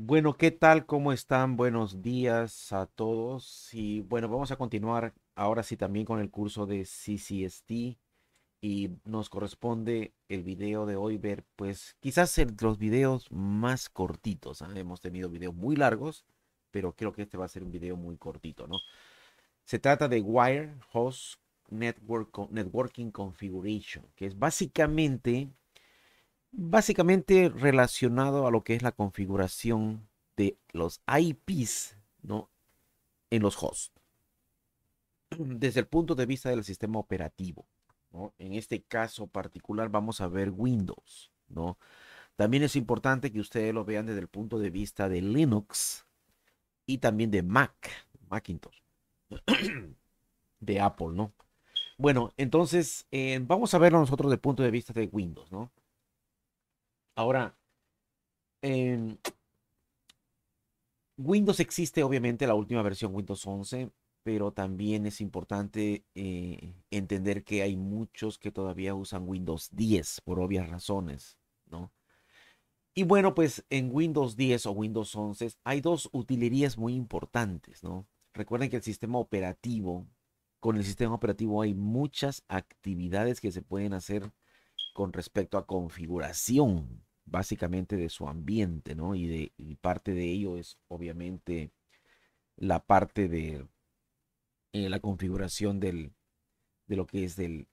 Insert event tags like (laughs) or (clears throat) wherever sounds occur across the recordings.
Bueno, ¿qué tal? ¿Cómo están? Buenos días a todos. Y bueno, vamos a continuar ahora sí también con el curso de CCST. Y nos corresponde el video de hoy ver, pues quizás los videos más cortitos. ¿ah? Hemos tenido videos muy largos, pero creo que este va a ser un video muy cortito, ¿no? Se trata de Wire Host Network, Networking Configuration, que es básicamente básicamente relacionado a lo que es la configuración de los IPs ¿no? en los hosts. Desde el punto de vista del sistema operativo. En este caso particular vamos a ver Windows. ¿no? También es importante que ustedes lo vean desde el punto de vista de Linux y también de Mac, Macintosh, (clears throat) de Apple, ¿no? Bueno, entonces eh, vamos a verlo nosotros desde el punto de vista de Windows, ¿no? Ahora, em, Windows existe obviamente la última versión Windows 11, pero también es importante eh, entender que hay muchos que todavía usan Windows 10 por obvias razones, ¿no? Y bueno, pues en Windows 10 o Windows 11 hay dos utilerías muy importantes, ¿no? Recuerden que el sistema operativo, con el sistema operativo hay muchas actividades que se pueden hacer con respecto a configuración básicamente de su ambiente, ¿no? Y, de, parte de ello es obviamente la parte de eh, la configuración del, de lo que es del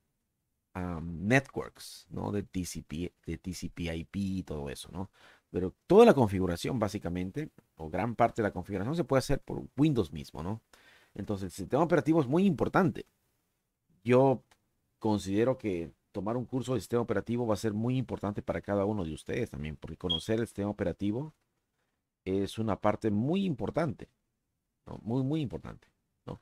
networks, ¿no? De TCP, de TCP IP y todo eso, ¿no? Pero toda la configuración básicamente, o gran parte de la configuración se puede hacer por Windows mismo, ¿no? Entonces el sistema operativo es muy importante. Yo considero que tomar un curso de sistema operativo va a ser muy importante para cada uno de ustedes también, porque conocer el sistema operativo es una parte muy importante, ¿no? muy, muy importante. ¿no?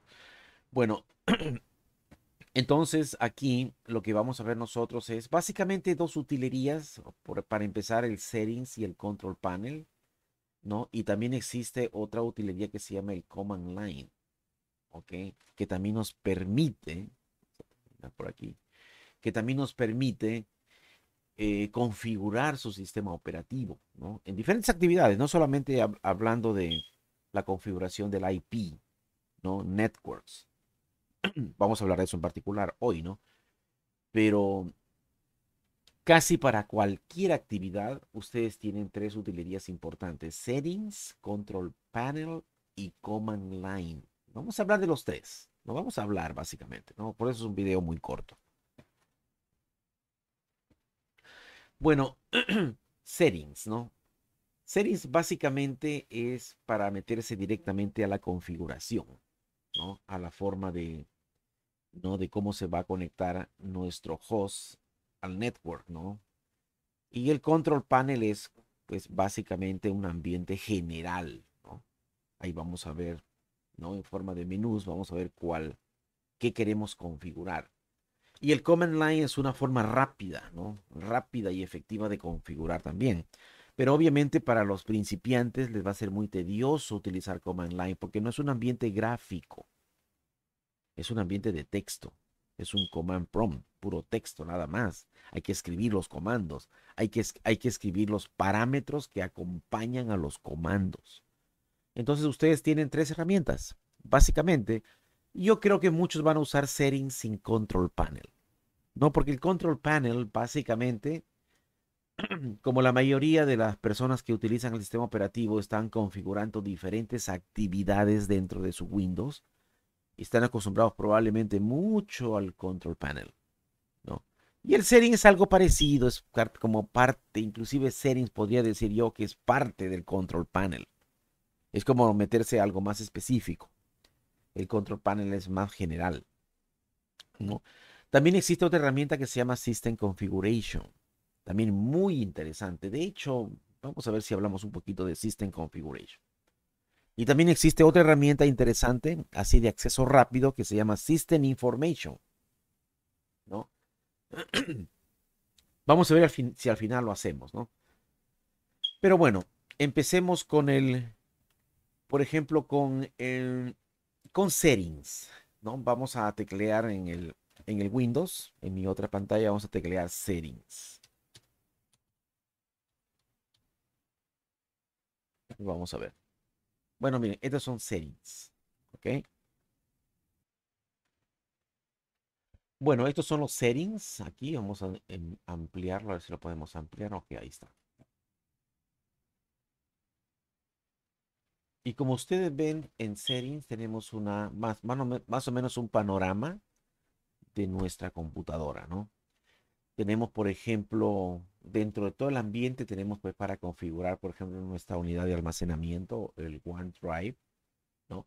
Bueno, (clears throat) entonces aquí lo que vamos a ver nosotros es básicamente dos utilerías, para empezar el settings y el control panel, ¿no? Y también existe otra utilería que se llama el command line, ¿ok? Que también nos permite, por aquí, que también nos permite eh, configurar su sistema operativo, ¿no? En diferentes actividades, no solamente hablando de la configuración del IP, ¿no? Networks. (clears throat) Vamos a hablar de eso en particular hoy, ¿no? Pero casi para cualquier actividad, ustedes tienen tres utilerías importantes. Settings, Control Panel y Command Line. Vamos a hablar de los tres. No vamos a hablar básicamente, ¿no? Por eso es un video muy corto. Bueno, (clears throat) settings, ¿no? Settings básicamente es para meterse directamente a la configuración, ¿no? A la forma de, ¿no? De cómo se va a conectar nuestro host al network, ¿no? Y el control panel es, pues, básicamente un ambiente general, ¿no? Ahí vamos a ver, ¿no? En forma de menús, vamos a ver cuál, qué queremos configurar. Y el command line es una forma rápida, ¿no? Rápida y efectiva de configurar también. Pero obviamente para los principiantes les va a ser muy tedioso utilizar command line porque no es un ambiente gráfico. Es un ambiente de texto. Es un command prompt, puro texto nada más. Hay que escribir los comandos. Hay que, hay que escribir los parámetros que acompañan a los comandos. Entonces ustedes tienen tres herramientas. Básicamente, yo creo que muchos van a usar settings sin control panel. No, porque el control panel básicamente, (clears throat) como la mayoría de las personas que utilizan el sistema operativo están configurando diferentes actividades dentro de su Windows, están acostumbrados probablemente mucho al control panel. ¿no? Y el Settings es algo parecido, es como parte, inclusive settings podría decir yo que es parte del control panel. Es como meterse a algo más específico. El control panel es más general. ¿no? También existe otra herramienta que se llama System Configuration. También muy interesante. De hecho, vamos a ver si hablamos un poquito de System Configuration. Y también existe otra herramienta interesante, así de acceso rápido, que se llama System Information. ¿no? (clears throat) Vamos a ver si al final lo hacemos, ¿no? Pero bueno, empecemos con el, por ejemplo, con el con settings. ¿no? Vamos a teclear en el, en el Windows, en mi otra pantalla vamos a teclear settings. Vamos a ver. Bueno, miren, estos son settings. ¿Ok? Bueno, estos son los settings. Aquí vamos a em, ampliarlo, a ver si lo podemos ampliar. Ok, ahí está. Y como ustedes ven en settings, tenemos una más, más o menos un panorama de nuestra computadora, ¿no? Tenemos, por ejemplo, dentro de todo el ambiente, tenemos pues para configurar, por ejemplo, nuestra unidad de almacenamiento, el OneDrive, ¿no?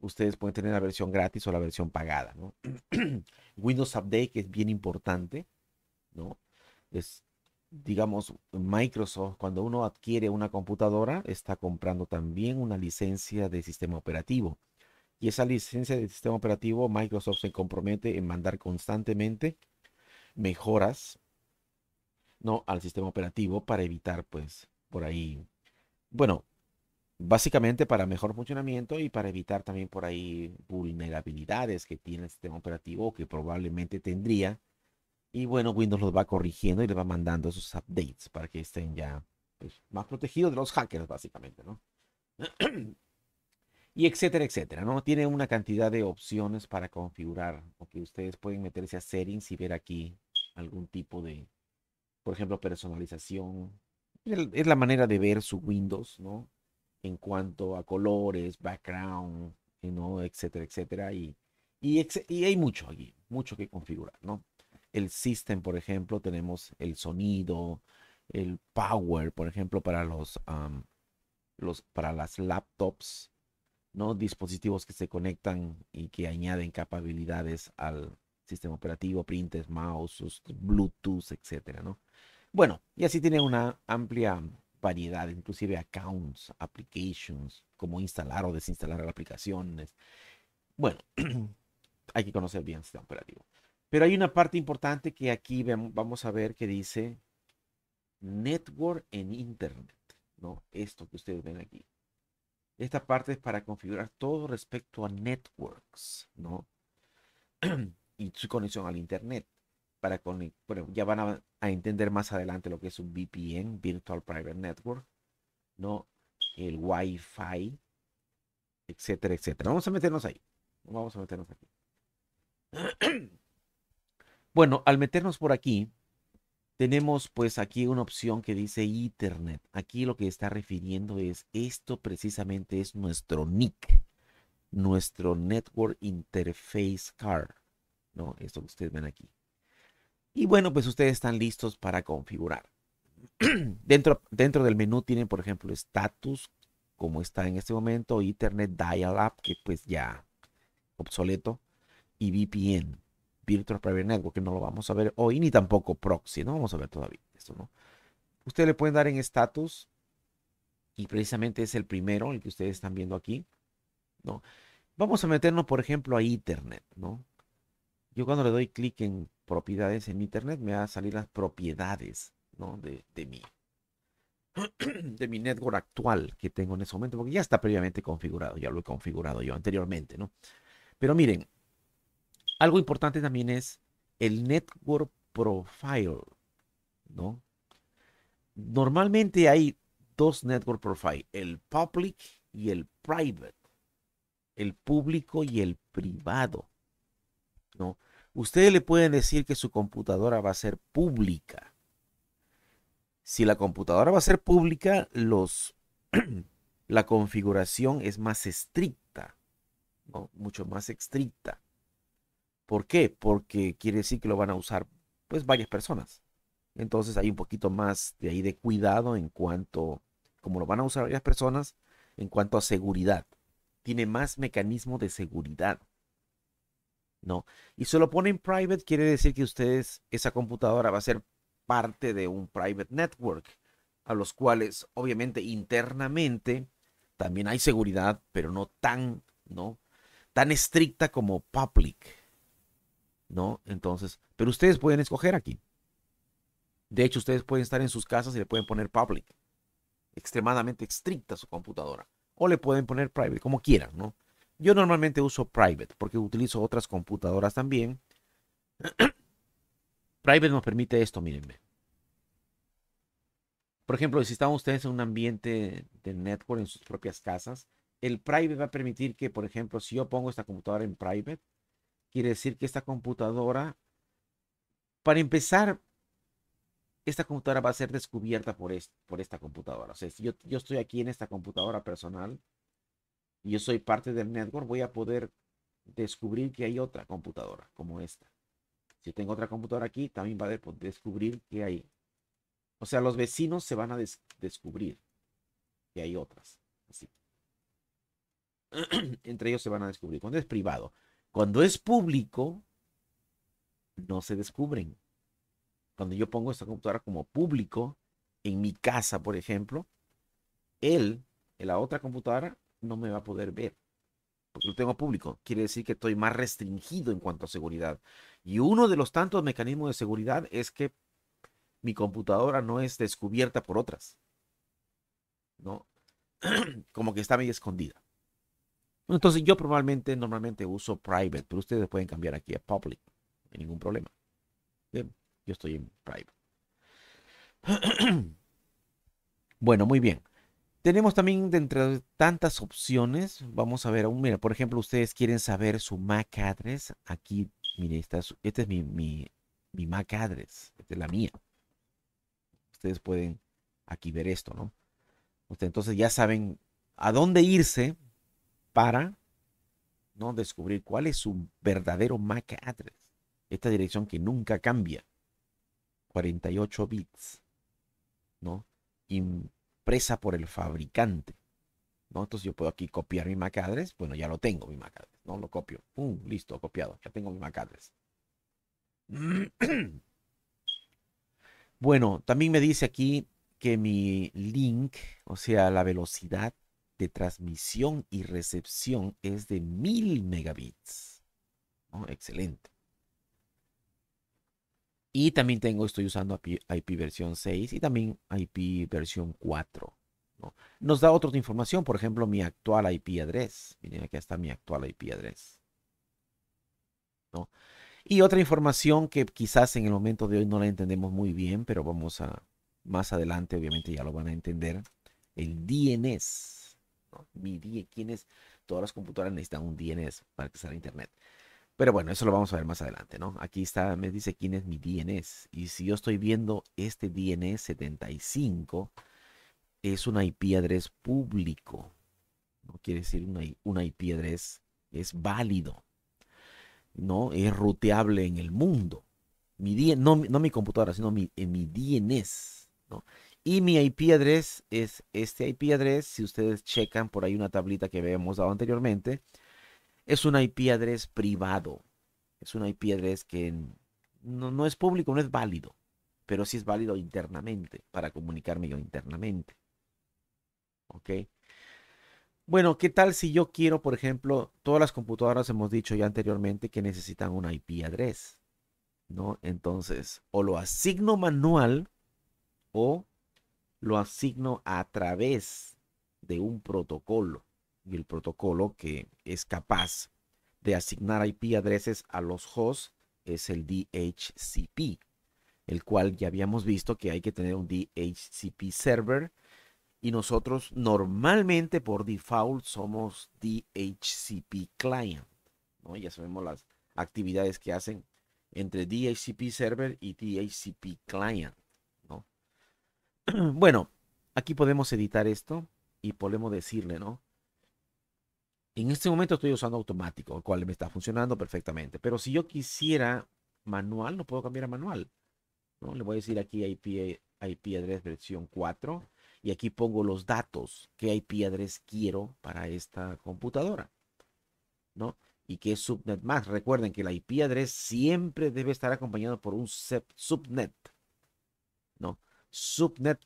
Ustedes pueden tener la versión gratis o la versión pagada, (clears throat) Windows Update, que es bien importante, ¿no? Es, digamos, Microsoft, cuando uno adquiere una computadora, está comprando también una licencia de sistema operativo. Y esa licencia de sistema operativo, Microsoft se compromete en mandar constantemente mejoras ¿no? al sistema operativo para evitar, pues, por ahí, bueno, básicamente para mejor funcionamiento y para evitar también por ahí vulnerabilidades que tiene el sistema operativo o que probablemente tendría y bueno, Windows los va corrigiendo y le va mandando esos updates para que estén ya pues, más protegidos de los hackers, básicamente, ¿no? (clears throat) y etcétera, etcétera, ¿no? Tiene una cantidad de opciones para configurar, que ustedes pueden meterse a settings y ver aquí algún tipo de, por ejemplo, personalización. Es la manera de ver su Windows, ¿no? En cuanto a colores, background, ¿no? Etcétera, etcétera. Y, y, y hay mucho aquí, mucho que configurar, ¿no? el system, por ejemplo, tenemos el sonido, el power, por ejemplo, para los, los para las laptops, ¿no? Dispositivos que se conectan y que añaden capacidades al sistema operativo, printers, mouses, Bluetooth, etcétera, ¿no? Bueno, y así tiene una amplia variedad, inclusive accounts, applications, como instalar o desinstalar aplicaciones. Bueno, (clears throat) hay que conocer bien el sistema operativo. Pero hay una parte importante que aquí vamos a ver que dice network en internet, ¿no? Esto que ustedes ven aquí. Esta parte es para configurar todo respecto a networks, ¿no? (clears throat) y su conexión al internet. Para con, bueno, ya van a, entender más adelante lo que es un VPN, Virtual Private Network, ¿no? El Wi-Fi, etcétera, etcétera. Vamos a meternos ahí. Vamos a meternos aquí. (clears throat) Bueno, al meternos por aquí, tenemos pues aquí una opción que dice Internet. Aquí lo que está refiriendo es, esto precisamente es nuestro NIC, nuestro Network Interface Card. ¿no? Esto que ustedes ven aquí. Y bueno, pues ustedes están listos para configurar. (clears throat) dentro, dentro del menú tienen, por ejemplo, status, como está en este momento, Internet Dial-Up, que pues ya obsoleto, y VPN. Virtual Private Network, que no lo vamos a ver hoy, ni tampoco proxy, no vamos a ver todavía esto, ¿no? Ustedes le pueden dar en status y precisamente es el primero, el que ustedes están viendo aquí, ¿no? Vamos a meternos, por ejemplo, a internet, ¿no? Yo cuando le doy clic en propiedades en internet, me van a salir las propiedades, ¿no? De, de mi, (clears throat) de mi network actual que tengo en ese momento, porque ya está previamente configurado, ya lo he configurado yo anteriormente, ¿no? Pero miren, algo importante también es el network profile, ¿no? Normalmente hay dos network profile, el public y el private, el público y el privado, ¿no? Ustedes le pueden decir que su computadora va a ser pública. Si la computadora va a ser pública, los, (clears throat) la configuración es más estricta, ¿no? mucho más estricta. ¿Por qué? Porque quiere decir que lo van a usar pues varias personas. Entonces hay un poquito más de ahí de cuidado en cuanto, como lo van a usar varias personas, en cuanto a seguridad. Tiene más mecanismo de seguridad. ¿No? Y se lo pone en private, quiere decir que ustedes, esa computadora va a ser parte de un private network, a los cuales obviamente internamente también hay seguridad, pero no tan, ¿no? Tan estricta como public. ¿no? Entonces, pero ustedes pueden escoger aquí. De hecho, ustedes pueden estar en sus casas y le pueden poner public, extremadamente estricta su computadora, o le pueden poner private, como quieran, ¿no? Yo normalmente uso private porque utilizo otras computadoras también. (clears throat) private nos permite esto, mírenme. Por ejemplo, si están ustedes en un ambiente de network en sus propias casas, el private va a permitir que, por ejemplo, si yo pongo esta computadora en private, Quiere decir que esta computadora, para empezar, esta computadora va a ser descubierta por, por esta computadora. O sea, si yo, estoy aquí en esta computadora personal y yo soy parte del network, voy a poder descubrir que hay otra computadora como esta. Si tengo otra computadora aquí, también va a pues, descubrir que hay. O sea, los vecinos se van a descubrir que hay otras. Así. (clears throat) Entre ellos se van a descubrir. Cuando es privado. Cuando es público, no se descubren. Cuando yo pongo esta computadora como público, en mi casa, por ejemplo, él, en la otra computadora, no me va a poder ver. Porque lo tengo público. Quiere decir que estoy más restringido en cuanto a seguridad. Y uno de los tantos mecanismos de seguridad es que mi computadora no es descubierta por otras. ¿No? (clears throat) Como que está medio escondida. Entonces yo probablemente normalmente uso private, pero ustedes pueden cambiar aquí a public, no hay ningún problema. yo estoy en private. (clears throat) bueno, muy bien. Tenemos también dentro de tantas opciones, vamos a ver, mira, por ejemplo, ustedes quieren saber su MAC address. Aquí, mire, esta es, este es mi, mi, mi MAC address, esta es la mía. Ustedes pueden aquí ver esto, ¿no? Entonces ya saben a dónde irse para ¿no? descubrir cuál es su verdadero MAC address, esta dirección que nunca cambia, 48 bits, ¿no? impresa por el fabricante. ¿no? Entonces yo puedo aquí copiar mi MAC address, bueno, ya lo tengo, mi MAC address, ¿no? lo copio, ¡pum! listo, copiado, ya tengo mi MAC address. (clears throat) Bueno, también me dice aquí que mi link, o sea, la velocidad de transmisión y recepción es de 1000 megabits. Excelente. Y también tengo, estoy usando IP, versión 6 y también IP versión 4. Nos da otra información, por ejemplo, mi actual IP address. Miren, aquí está mi actual IP address. Y otra información que quizás en el momento de hoy no la entendemos muy bien, pero vamos a, más adelante obviamente ya lo van a entender, el DNS. ¿no? ¿quién es? todas las computadoras necesitan un DNS para accesar a Internet. Pero bueno, eso lo vamos a ver más adelante, ¿no? Aquí está, me dice quién es mi DNS. Y si yo estoy viendo este DNS 75, es un IP address público. No quiere decir una, una IP address, es válido. No es ruteable en el mundo. Mi, no, no mi computadora, sino mi, en mi DNS. ¿no? Y mi IP address es este IP address. Si ustedes checan por ahí una tablita que habíamos dado anteriormente, es un IP address privado. Es un IP address que no, es público, no es válido, pero sí es válido internamente para comunicarme yo internamente. ¿Ok? Bueno, ¿qué tal si yo quiero, por ejemplo, todas las computadoras hemos dicho ya anteriormente que necesitan un IP address, ¿no? Entonces, o lo asigno manual o lo asigno a través de un protocolo. Y el protocolo que es capaz de asignar IP adreses a los hosts es el DHCP, el cual ya habíamos visto que hay que tener un DHCP server. Y nosotros normalmente por default somos DHCP client. Ya sabemos las actividades que hacen entre DHCP server y DHCP client. (clears throat) bueno, aquí podemos editar esto y podemos decirle, ¿no? En este momento estoy usando automático, el cual me está funcionando perfectamente. Pero si yo quisiera manual, no puedo cambiar a manual. ¿no? Le voy a decir aquí IP, IP address versión 4 y aquí pongo los datos, que IP address quiero para esta computadora. ¿No? Y qué subnet más. Recuerden que la IP address siempre debe estar acompañado por un subnet subnet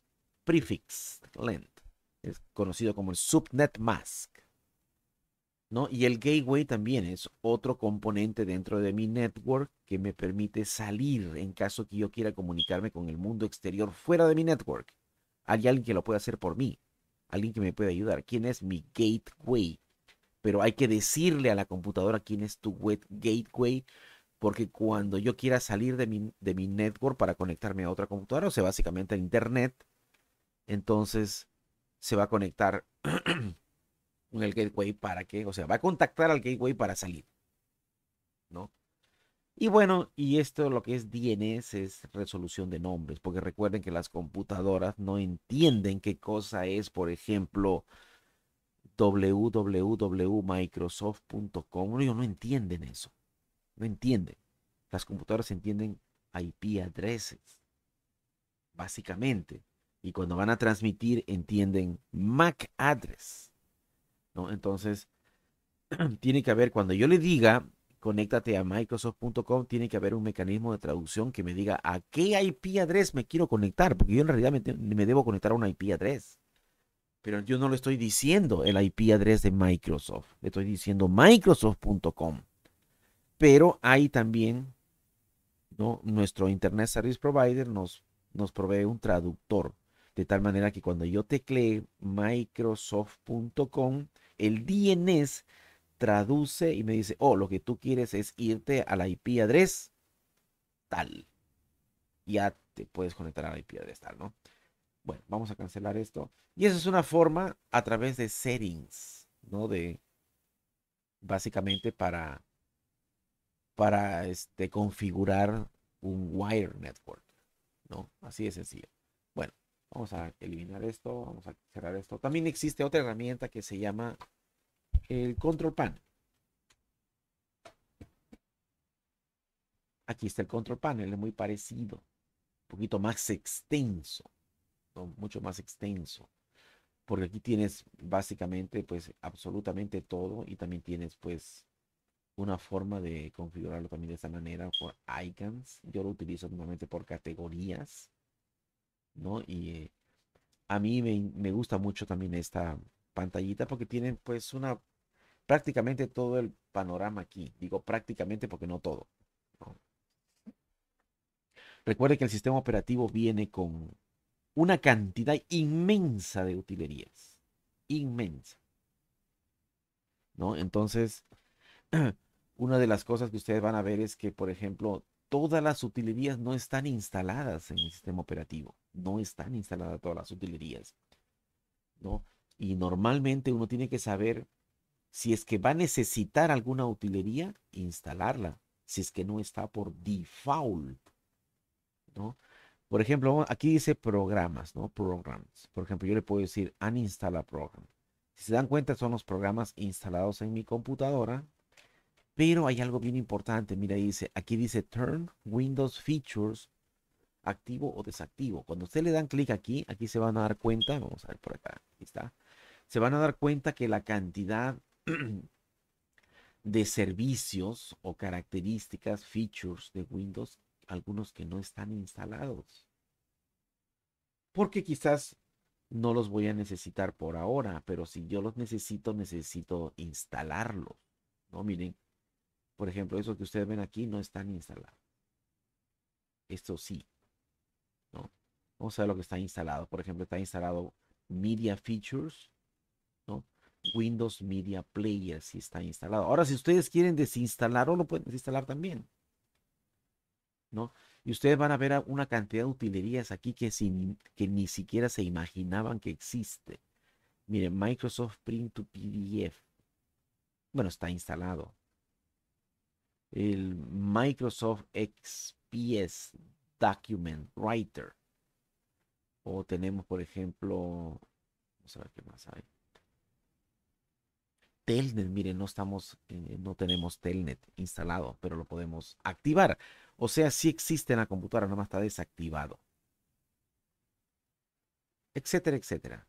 prefix length, es conocido como el subnet mask. ¿no? Y el gateway también es otro componente dentro de mi network que me permite salir en caso que yo quiera comunicarme con el mundo exterior fuera de mi network. Hay alguien que lo pueda hacer por mí, alguien que me puede ayudar. ¿Quién es mi gateway? Pero hay que decirle a la computadora quién es tu gateway porque cuando yo quiera salir de mi, de mi network para conectarme a otra computadora, o sea, básicamente a internet, entonces se va a conectar en (clears throat) el gateway para que, o sea, va a contactar al gateway para salir, ¿no? Y bueno, y esto lo que es DNS es resolución de nombres, porque recuerden que las computadoras no entienden qué cosa es, por ejemplo, www.microsoft.com, ellos no entienden eso. No entiende. Las computadoras entienden IP addresses, básicamente. Y cuando van a transmitir, entienden MAC address. ¿no? Entonces, (clears throat) tiene que haber, cuando yo le diga, conéctate a microsoft.com, tiene que haber un mecanismo de traducción que me diga a qué IP address me quiero conectar, porque yo en realidad me, me debo conectar a una IP address. Pero yo no le estoy diciendo el IP address de Microsoft, le estoy diciendo microsoft.com pero hay también, ¿no? Nuestro Internet Service Provider nos, nos provee un traductor, de tal manera que cuando yo teclee microsoft.com, el DNS traduce y me dice, oh, lo que tú quieres es irte a la IP address tal. Ya te puedes conectar a la IP address tal, ¿no? Bueno, vamos a cancelar esto. Y eso es una forma a través de settings, ¿no? De básicamente para para este, configurar un wire network, ¿no? Así de sencillo. Bueno, vamos a eliminar esto, vamos a cerrar esto. También existe otra herramienta que se llama el control panel. Aquí está el control panel, es muy parecido, un poquito más extenso, mucho más extenso, porque aquí tienes básicamente pues absolutamente todo y también tienes pues una forma de configurarlo también de esta manera por icons. Yo lo utilizo normalmente por categorías, ¿no? Y eh, a mí me, gusta mucho también esta pantallita porque tienen pues una prácticamente todo el panorama aquí. Digo prácticamente porque no todo. Recuerde que el sistema operativo viene con una cantidad inmensa de utilerías. Inmensa. ¿No? Entonces, (clears throat) una de las cosas que ustedes van a ver es que, por ejemplo, todas las utilerías no están instaladas en el sistema operativo. No están instaladas todas las utilerías. ¿no? Y normalmente uno tiene que saber si es que va a necesitar alguna utilería, instalarla. Si es que no está por default. ¿no? Por ejemplo, aquí dice programas, ¿no? Programs. Por ejemplo, yo le puedo decir uninstall a program. Si se dan cuenta, son los programas instalados en mi computadora pero hay algo bien importante, mira, dice, aquí dice Turn Windows Features activo o desactivo. Cuando usted le dan clic aquí, aquí se van a dar cuenta, vamos a ver por acá, aquí está. Se van a dar cuenta que la cantidad (clears throat) de servicios o características, features de Windows, algunos que no están instalados. Porque quizás no los voy a necesitar por ahora, pero si yo los necesito, necesito instalarlos. ¿No? Miren, por ejemplo, eso que ustedes ven aquí no están instalado. Esto sí. Vamos a ver lo que está instalado. Por ejemplo, está instalado Media Features. ¿no? Windows Media Player sí está instalado. Ahora, si ustedes quieren desinstalarlo, lo pueden desinstalar también. ¿No? Y ustedes van a ver una cantidad de utilerías aquí que, que ni siquiera se imaginaban que existe. Miren, Microsoft Print to PDF. Bueno, está instalado el Microsoft XPS Document Writer. O tenemos, por ejemplo, vamos a ver qué más hay. Telnet, miren, no estamos, eh, no tenemos Telnet instalado, pero lo podemos activar. O sea, sí existe en la computadora, nomás está desactivado. Etcétera, etcétera.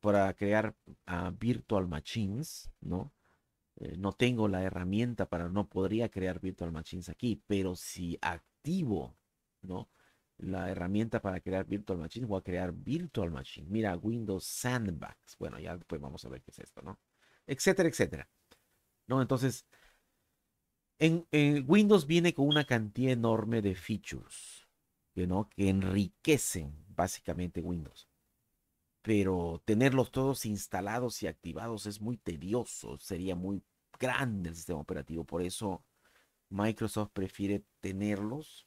Para crear ah, virtual machines, ¿no? Eh, no tengo la herramienta para, no podría crear virtual machines aquí, pero si activo, ¿no? La herramienta para crear virtual machines, voy a crear virtual machine. Mira, Windows Sandbox. Bueno, ya después pues vamos a ver qué es esto, ¿no? Etcétera, etcétera. ¿No? Entonces, en, en Windows viene con una cantidad enorme de features, ¿no? Que enriquecen básicamente Windows pero tenerlos todos instalados y activados es muy tedioso, sería muy grande el sistema operativo, por eso Microsoft prefiere tenerlos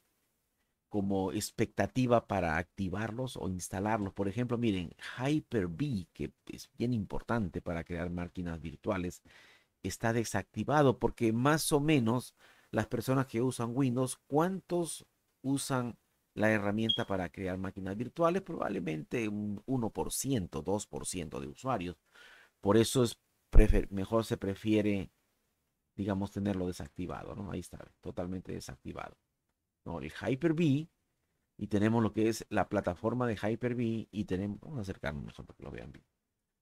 como expectativa para activarlos o instalarlos. Por ejemplo, miren, Hyper-V, que es bien importante para crear máquinas virtuales, está desactivado porque más o menos las personas que usan Windows, ¿cuántos usan la herramienta para crear máquinas virtuales, probablemente un 1%, 2% de usuarios. Por eso es mejor se prefiere, digamos, tenerlo desactivado, ¿no? Ahí está, totalmente desactivado. ¿no? El Hyper-V, y tenemos lo que es la plataforma de Hyper-V, y tenemos, vamos a acercarnos mejor para que lo vean bien.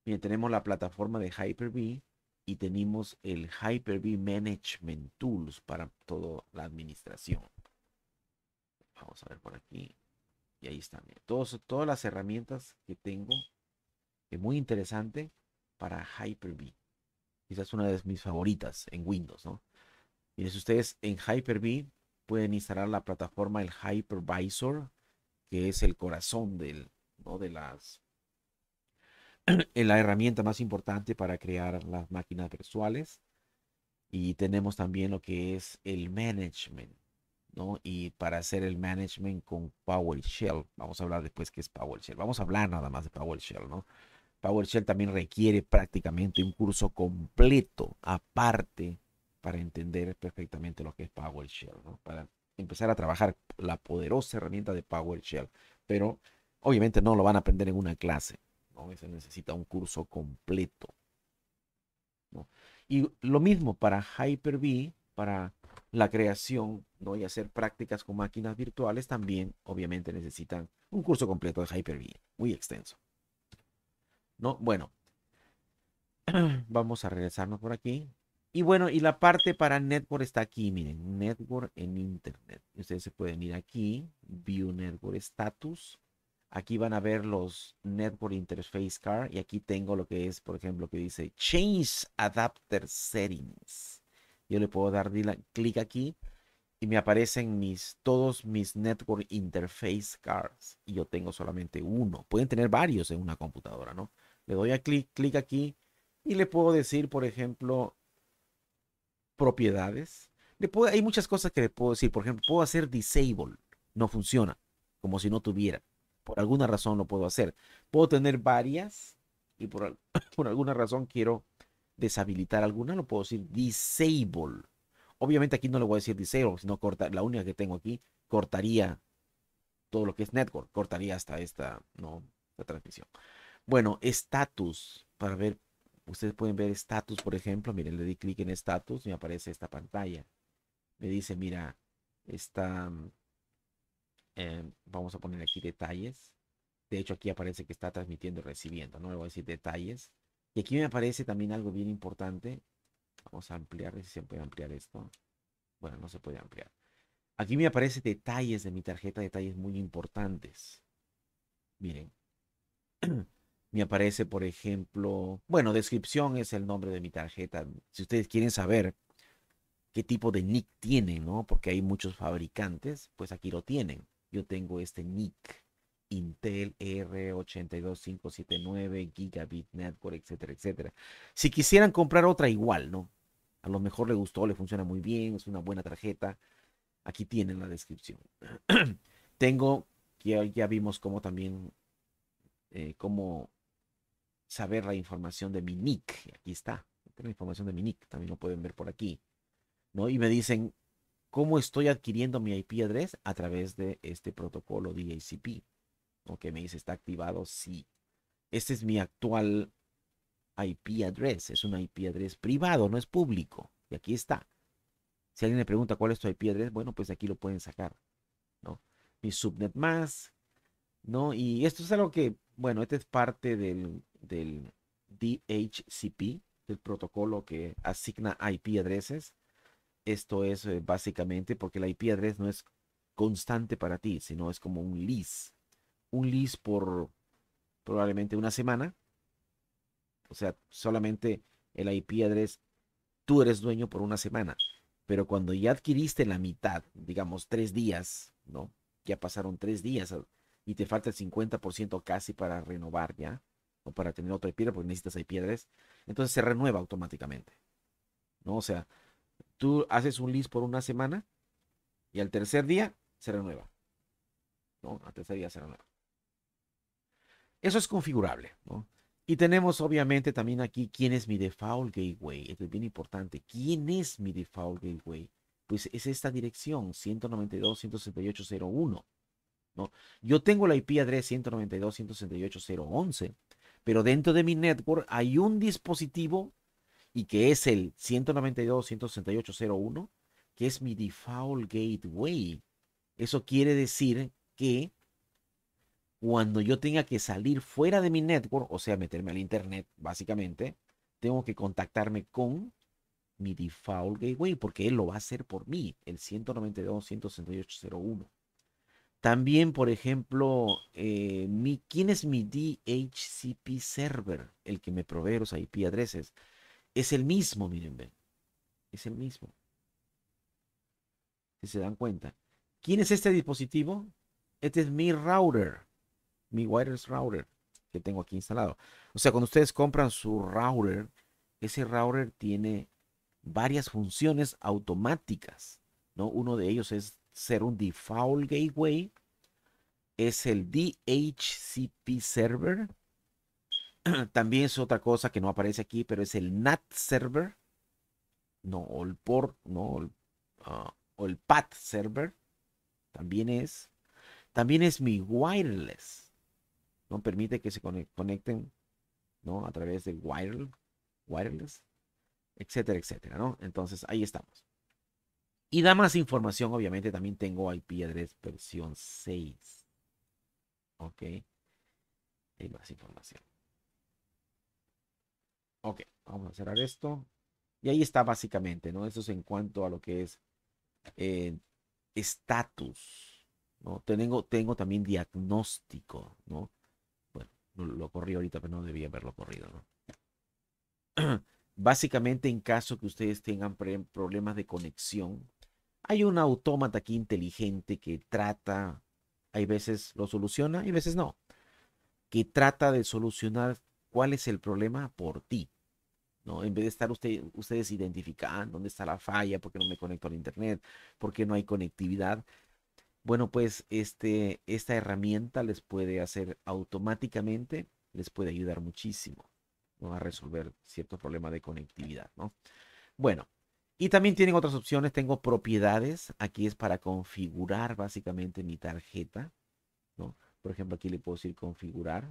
Bien, tenemos la plataforma de Hyper-V y tenemos el Hyper-V Management Tools para toda la administración. Vamos a ver por aquí. Y ahí están. Todos, todas las herramientas que tengo. Es muy interesante para Hyper-V. Quizás una de mis favoritas en Windows, ¿no? Miren, si ustedes en Hyper-V pueden instalar la plataforma, el Hypervisor, que es el corazón del, ¿no? de las (clears throat) la herramienta más importante para crear las máquinas virtuales. Y tenemos también lo que es el management. Y para hacer el management con PowerShell. Vamos a hablar después qué es PowerShell. Vamos a hablar nada más de PowerShell, ¿no? PowerShell también requiere prácticamente un curso completo aparte para entender perfectamente lo que es PowerShell, Para empezar a trabajar la poderosa herramienta de PowerShell. Pero obviamente no lo van a aprender en una clase, ¿no? Se necesita un curso completo. Y lo mismo para Hyper-V, para la creación ¿no? y hacer prácticas con máquinas virtuales, también obviamente necesitan un curso completo de Hyper-V, muy extenso. ¿No? Bueno, (clears throat) vamos a regresarnos por aquí. Y bueno, y la parte para network está aquí, miren, network en internet. Ustedes se pueden ir aquí, view network status. Aquí van a ver los network interface card y aquí tengo lo que es, por ejemplo, que dice change adapter settings. Yo le puedo dar clic aquí y me aparecen mis, todos mis Network Interface Cards. Y yo tengo solamente uno. Pueden tener varios en una computadora, ¿no? Le doy a clic, clic aquí y le puedo decir, por ejemplo, propiedades. hay muchas cosas que le puedo decir. Por ejemplo, puedo hacer disable. No funciona. Como si no tuviera. Por alguna razón lo puedo hacer. Puedo tener varias y por (coughs) alguna razón quiero deshabilitar alguna, lo puedo decir disable. Obviamente aquí no le voy a decir disable, sino corta, la única que tengo aquí cortaría todo lo que es network, cortaría hasta esta, no, la transmisión. Bueno, status, para ver, ustedes pueden ver status, por ejemplo, miren, le di clic en status y me aparece esta pantalla. Me dice, mira, está, mm, eh, vamos a poner aquí detalles. De hecho, aquí aparece que está transmitiendo y recibiendo, no le voy a decir detalles y aquí me aparece también algo bien importante. Vamos a ampliar, si se puede ampliar esto. Bueno, no se puede ampliar. Aquí me aparece detalles de mi tarjeta, detalles muy importantes. Miren. (clears throat) me aparece, por ejemplo, bueno, descripción es el nombre de mi tarjeta. Si ustedes quieren saber qué tipo de nick tienen, ¿no? Porque hay muchos fabricantes, pues aquí lo tienen. Yo tengo este nick. Intel R82579, Gigabit Network, etcétera, etcétera. Si quisieran comprar otra igual, ¿no? A lo mejor le gustó, le funciona muy bien, es una buena tarjeta. Aquí tienen la descripción. (clears throat) Tengo, que ya vimos cómo también, eh, cómo saber la información de mi NIC. Aquí está, la información de mi NIC. también lo pueden ver por aquí. ¿no? Y me dicen, ¿cómo estoy adquiriendo mi IP address? A través de este protocolo DHCP que me dice, ¿está activado? Sí. Este es mi actual IP address. Es un IP address privado, no es público. Y aquí está. Si alguien le pregunta cuál es tu IP address, bueno, pues aquí lo pueden sacar. ¿no? Mi subnet más. ¿no? Y esto es algo que, bueno, este es parte del, DHCP, del protocolo que asigna IP addresses. Esto es eh, básicamente porque la IP address no es constante para ti, sino es como un lease un lease por probablemente una semana. O sea, solamente el IP address, tú eres dueño por una semana. Pero cuando ya adquiriste la mitad, digamos tres días, ¿no? Ya pasaron tres días ah, y te falta el 50% casi para renovar ya, o para tener otra IP, porque necesitas IP address, entonces se renueva automáticamente. ¿No? O sea, tú haces un lease por una semana y al tercer día se renueva. ¿No? Al tercer día se renueva. Eso es configurable. ¿no? Y tenemos obviamente también aquí quién es mi default gateway. Esto es bien importante. ¿Quién es mi default gateway? Pues es esta dirección, 192.168.0.1. ¿no? Yo tengo la IP address 192.168.0.11, pero dentro de mi network hay un dispositivo y que es el 192.168.0.1, que es mi default gateway. Eso quiere decir que cuando yo tenga que salir fuera de mi network, o sea, meterme al internet, básicamente, tengo que contactarme con mi default gateway porque él lo va a hacer por mí, el 192.168.01. También, por ejemplo, eh, ¿quién es mi DHCP server? El que me provee los IP addresses. Es el mismo, miren, ven. Es el mismo. Si se dan cuenta. ¿Quién es este dispositivo? Este es mi router mi wireless router que tengo aquí instalado. O sea, cuando ustedes compran su router, ese router tiene varias funciones automáticas, ¿no? Uno de ellos es ser un default gateway, es el DHCP server, (clears throat) también es otra cosa que no aparece aquí, pero es el NAT server, no, o el port, no, ah, o el PAT server, también es. También es mi wireless, ¿no? Permite que se conecten, ¿no? A través de wireless, etcétera, etcétera, ¿no? Entonces, ahí estamos. Y da más información, obviamente, también tengo IP address versión 6. Ok. Hay más información. Ok, vamos a cerrar esto. Y ahí está básicamente, ¿no? Eso es en cuanto a lo que es eh, estatus, ¿no? Tengo, tengo también diagnóstico, ¿no? lo corrí ahorita, pero no debía haberlo corrido. (clears throat) Básicamente, en caso que ustedes tengan problemas de conexión, hay un autómata aquí inteligente que trata, hay veces lo soluciona y veces no, que trata de solucionar cuál es el problema por ti. ¿no? En vez de estar usted, ustedes identificando dónde está la falla, por qué no me conecto al Internet, por qué no hay conectividad, bueno, pues este, esta herramienta les puede hacer automáticamente, les puede ayudar muchísimo a resolver cierto problema de conectividad, ¿no? Bueno, y también tienen otras opciones. Tengo propiedades. Aquí es para configurar básicamente mi tarjeta, ¿no? Por ejemplo, aquí le puedo decir configurar.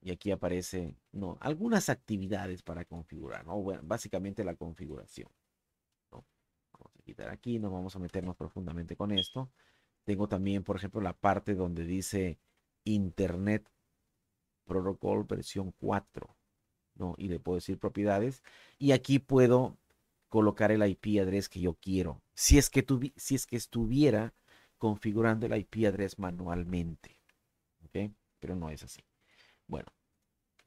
Y aquí aparece, ¿no? Algunas actividades para configurar, ¿no? básicamente la configuración quitar aquí, no vamos a meternos profundamente con esto. Tengo también, por ejemplo, la parte donde dice Internet Protocol versión 4, ¿no? Y le puedo decir propiedades. Y aquí puedo colocar el IP address que yo quiero. Si es que, si es que estuviera configurando el IP address manualmente. ¿Ok? Pero no es así. Bueno,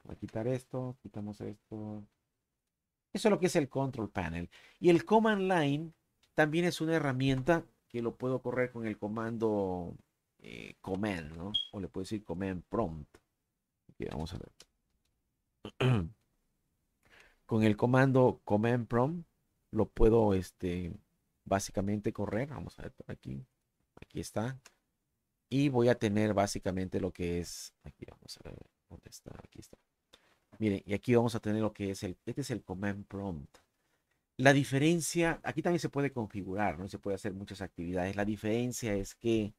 voy a quitar esto, quitamos esto. Eso es lo que es el control panel. Y el command line también es una herramienta que lo puedo correr con el comando eh, command, ¿no? O le puedo decir command prompt. vamos a ver. (clears throat) con el comando command prompt lo puedo este, básicamente correr. Vamos a ver por aquí. Aquí está. Y voy a tener básicamente lo que es. Aquí vamos a ver dónde está. Aquí está. Miren, y aquí vamos a tener lo que es el. Este es el command prompt. La diferencia, aquí también se puede configurar, ¿no? Se puede hacer muchas actividades. La diferencia es que,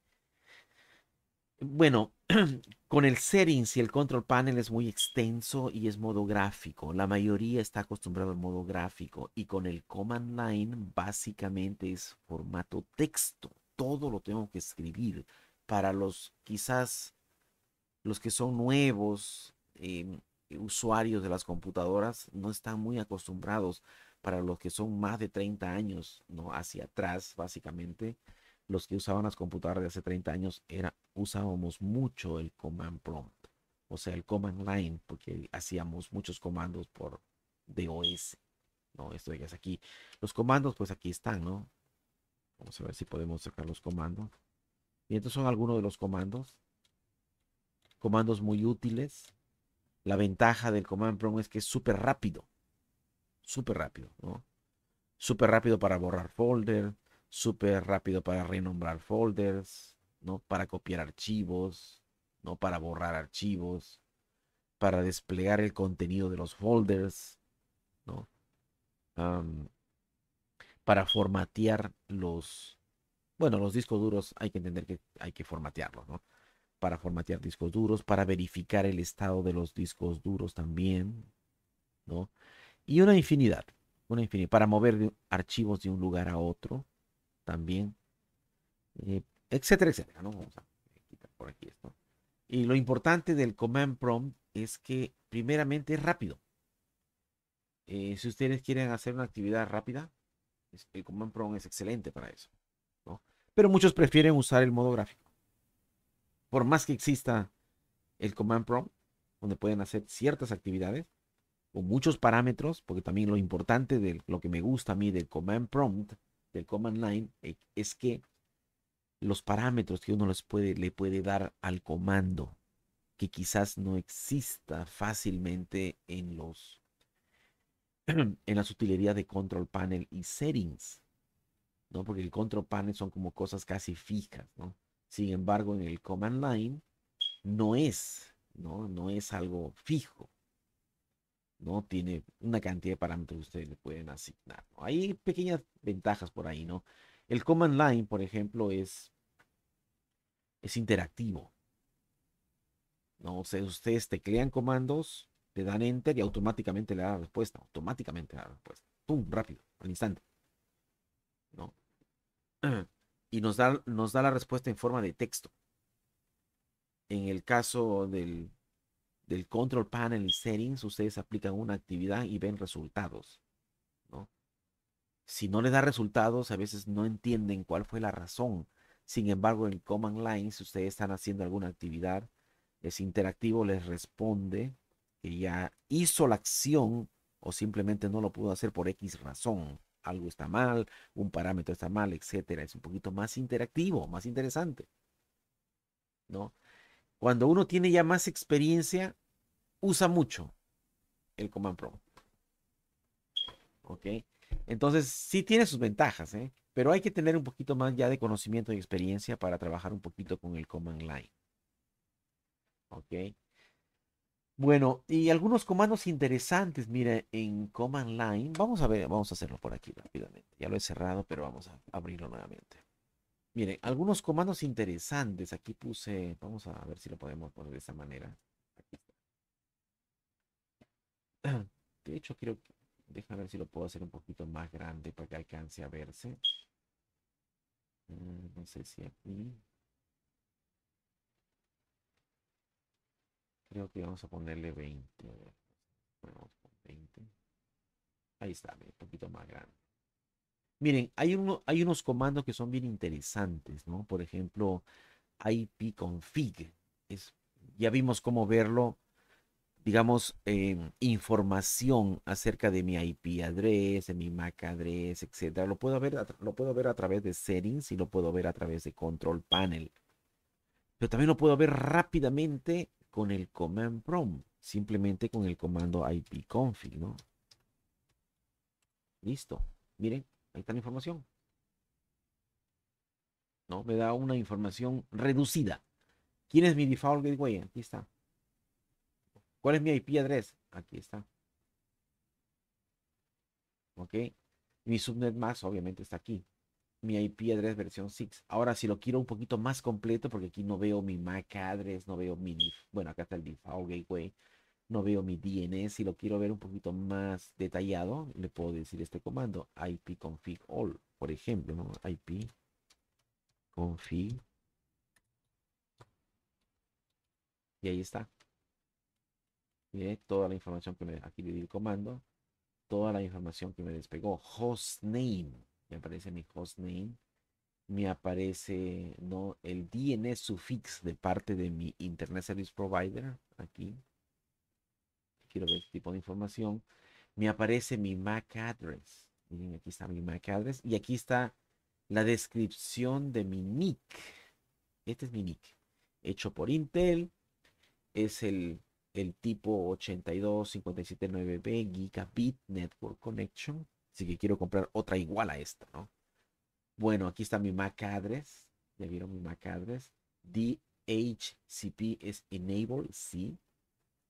bueno, (clears throat) con el settings y el control panel es muy extenso y es modo gráfico. La mayoría está acostumbrado al modo gráfico y con el command line básicamente es formato texto. Todo lo tengo que escribir. Para los quizás los que son nuevos em, usuarios de las computadoras no están muy acostumbrados para los que son más de 30 años, ¿no? Hacia atrás, básicamente, los que usaban las computadoras de hace 30 años, era, usábamos mucho el command prompt, o sea, el command line, porque hacíamos muchos comandos por DOS, ¿no? Esto ya es aquí. Los comandos, pues aquí están, ¿no? Vamos a ver si podemos sacar los comandos. Y estos son algunos de los comandos. Comandos muy útiles. La ventaja del command prompt es que es súper rápido súper rápido, ¿no? Súper rápido para borrar folder, súper rápido para renombrar folders, ¿no? Para copiar archivos, ¿no? Para borrar archivos, para desplegar el contenido de los folders, ¿no? para formatear los, bueno, los discos duros hay que entender que hay que formatearlos, ¿no? Para formatear discos duros, para verificar el estado de los discos duros también, ¿no? Y una infinidad, una infinidad, para mover archivos de un lugar a otro también, eh, etcétera, etcétera. Vamos a quitar por aquí esto. Y lo importante del command prompt es que primeramente es rápido. Eh, si ustedes quieren hacer una actividad rápida, el command prompt es excelente para eso. Pero muchos prefieren usar el modo gráfico. Por más que exista el command prompt, donde pueden hacer ciertas actividades, o muchos parámetros, porque también lo importante de lo que me gusta a mí del command prompt, del command line, e, es que los parámetros que uno les puede, le puede dar al comando, que quizás no exista fácilmente en los (clears throat) en las utilerías de control panel y settings, ¿no? Porque el control panel son como cosas casi fijas, ¿no? Sin embargo, en el command line no es, ¿no? No es algo fijo. ¿no? Tiene una cantidad de parámetros que ustedes le pueden asignar. Hay pequeñas ventajas por ahí, ¿no? El command line, por ejemplo, es, es interactivo. ¿no? te crean ustedes comandos, le dan enter y automáticamente le da la respuesta. Automáticamente le da la respuesta. ¡Pum! Rápido, al instante. ¿No? (clears throat) Y nos da, nos da la respuesta en forma de texto. En el caso del del control panel y settings, ustedes aplican una actividad y ven resultados. ¿no? Si no les da resultados, a veces no entienden cuál fue la razón. Sin embargo, en Command Line, si ustedes están haciendo alguna actividad, es interactivo, les responde que ya hizo la acción o simplemente no lo pudo hacer por X razón. Algo está mal, un parámetro está mal, etcétera. Es un poquito más interactivo, más interesante. ¿No? cuando uno tiene ya más experiencia, usa mucho el Command Prompt. ¿Ok? Entonces, sí tiene sus ventajas, ¿eh? Pero hay que tener un poquito más ya de conocimiento y experiencia para trabajar un poquito con el command line. ¿Ok? Bueno, y algunos comandos interesantes, mira, en command line. Vamos a ver, vamos a hacerlo por aquí rápidamente. Ya lo he cerrado, pero vamos a abrirlo nuevamente. Miren, algunos comandos interesantes. Aquí puse, vamos a ver si lo podemos poner de esta manera. (clears throat) De hecho, quiero, déjame ver si lo puedo hacer un poquito más grande para que alcance a verse. Mm, no sé si aquí. Creo que vamos a ponerle 20. vamos 20. Ahí está, un poquito más grande. Miren, hay, unos comandos que son bien interesantes, ¿no? Por ejemplo, ipconfig. Es, ya vimos cómo verlo, digamos, em, información acerca de mi IP address, de mi MAC address, etc. Lo puedo, ver lo puedo ver a través de settings y lo puedo ver a través de control panel. Pero también lo puedo ver rápidamente con el command prompt, simplemente con el comando ipconfig, ¿no? Listo. Miren, Ahí está la información. No, me da una información reducida. ¿Quién es mi default gateway? Aquí está. ¿Cuál es mi IP address? Aquí está. ¿Ok? Mi subnet más obviamente está aquí. Mi IP address versión 6. Ahora, si lo quiero un poquito más completo, porque aquí no veo mi MAC address, no veo mi... Bueno, acá está el default gateway no veo mi DNS y lo quiero ver un poquito más detallado, le puedo decir este comando ipconfig all, por ejemplo, ip ipconfig y ahí está. toda la información que me aquí le di el comando, toda la información que me despegó, hostname, me aparece mi hostname me aparece no el DNS suffix de parte de mi internet service provider aquí quiero ver este tipo de información, me aparece mi MAC address. Miren, aquí está mi MAC address y aquí está la descripción de mi NIC. Este es mi NIC, hecho por Intel. Es el, el tipo 82579B Gigabit Network Connection. Así que quiero comprar otra igual a esta, ¿no? Bueno, aquí está mi MAC address. Ya vieron mi MAC address. DHCP es Enable, sí.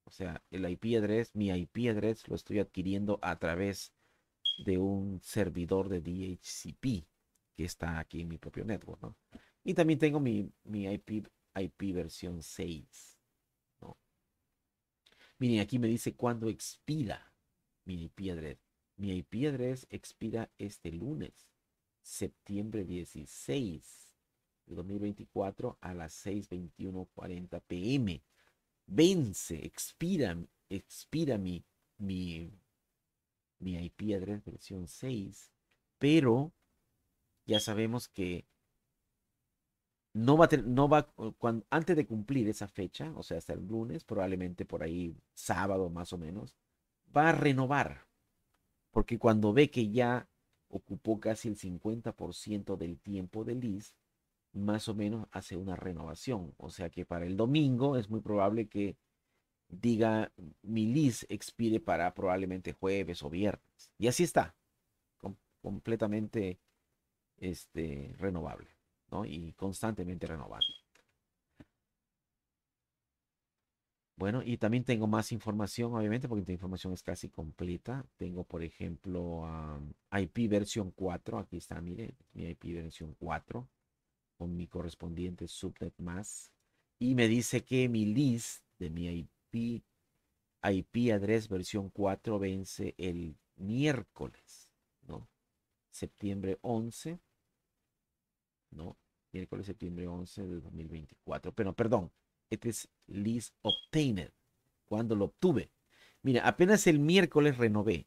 O sea, el IP address, mi IP address lo estoy adquiriendo a través de un servidor de DHCP que está aquí en mi propio network, ¿no? Y también tengo mi, IP, IP versión 6, Miren, aquí me dice cuándo expira mi IP address. Mi IP address expira este lunes, septiembre 16 de 2024 a las 6.21.40 pm vence, expira, expira mi, mi, IP address versión 6, pero ya sabemos que no va a no va, antes de cumplir esa fecha, o sea, hasta el lunes, probablemente por ahí sábado más o menos, va a renovar. Porque cuando ve que ya ocupó casi el 50% del tiempo de list, más o menos hace una renovación. O sea que para el domingo es muy probable que diga mi list expire para probablemente jueves o viernes. Y así está, completamente este, renovable ¿no? y constantemente renovable. Bueno, y también tengo más información, obviamente, porque esta información es casi completa. Tengo, por ejemplo, IP versión 4. Aquí está, mire, mi IP versión 4 con mi correspondiente subnet más y me dice que mi list de mi IP, IP address versión 4 vence el miércoles, ¿no? Septiembre 11, ¿no? Miércoles, septiembre 11 de 2024. Pero perdón, este es list obtained. cuando lo obtuve? Mira, apenas el miércoles renové,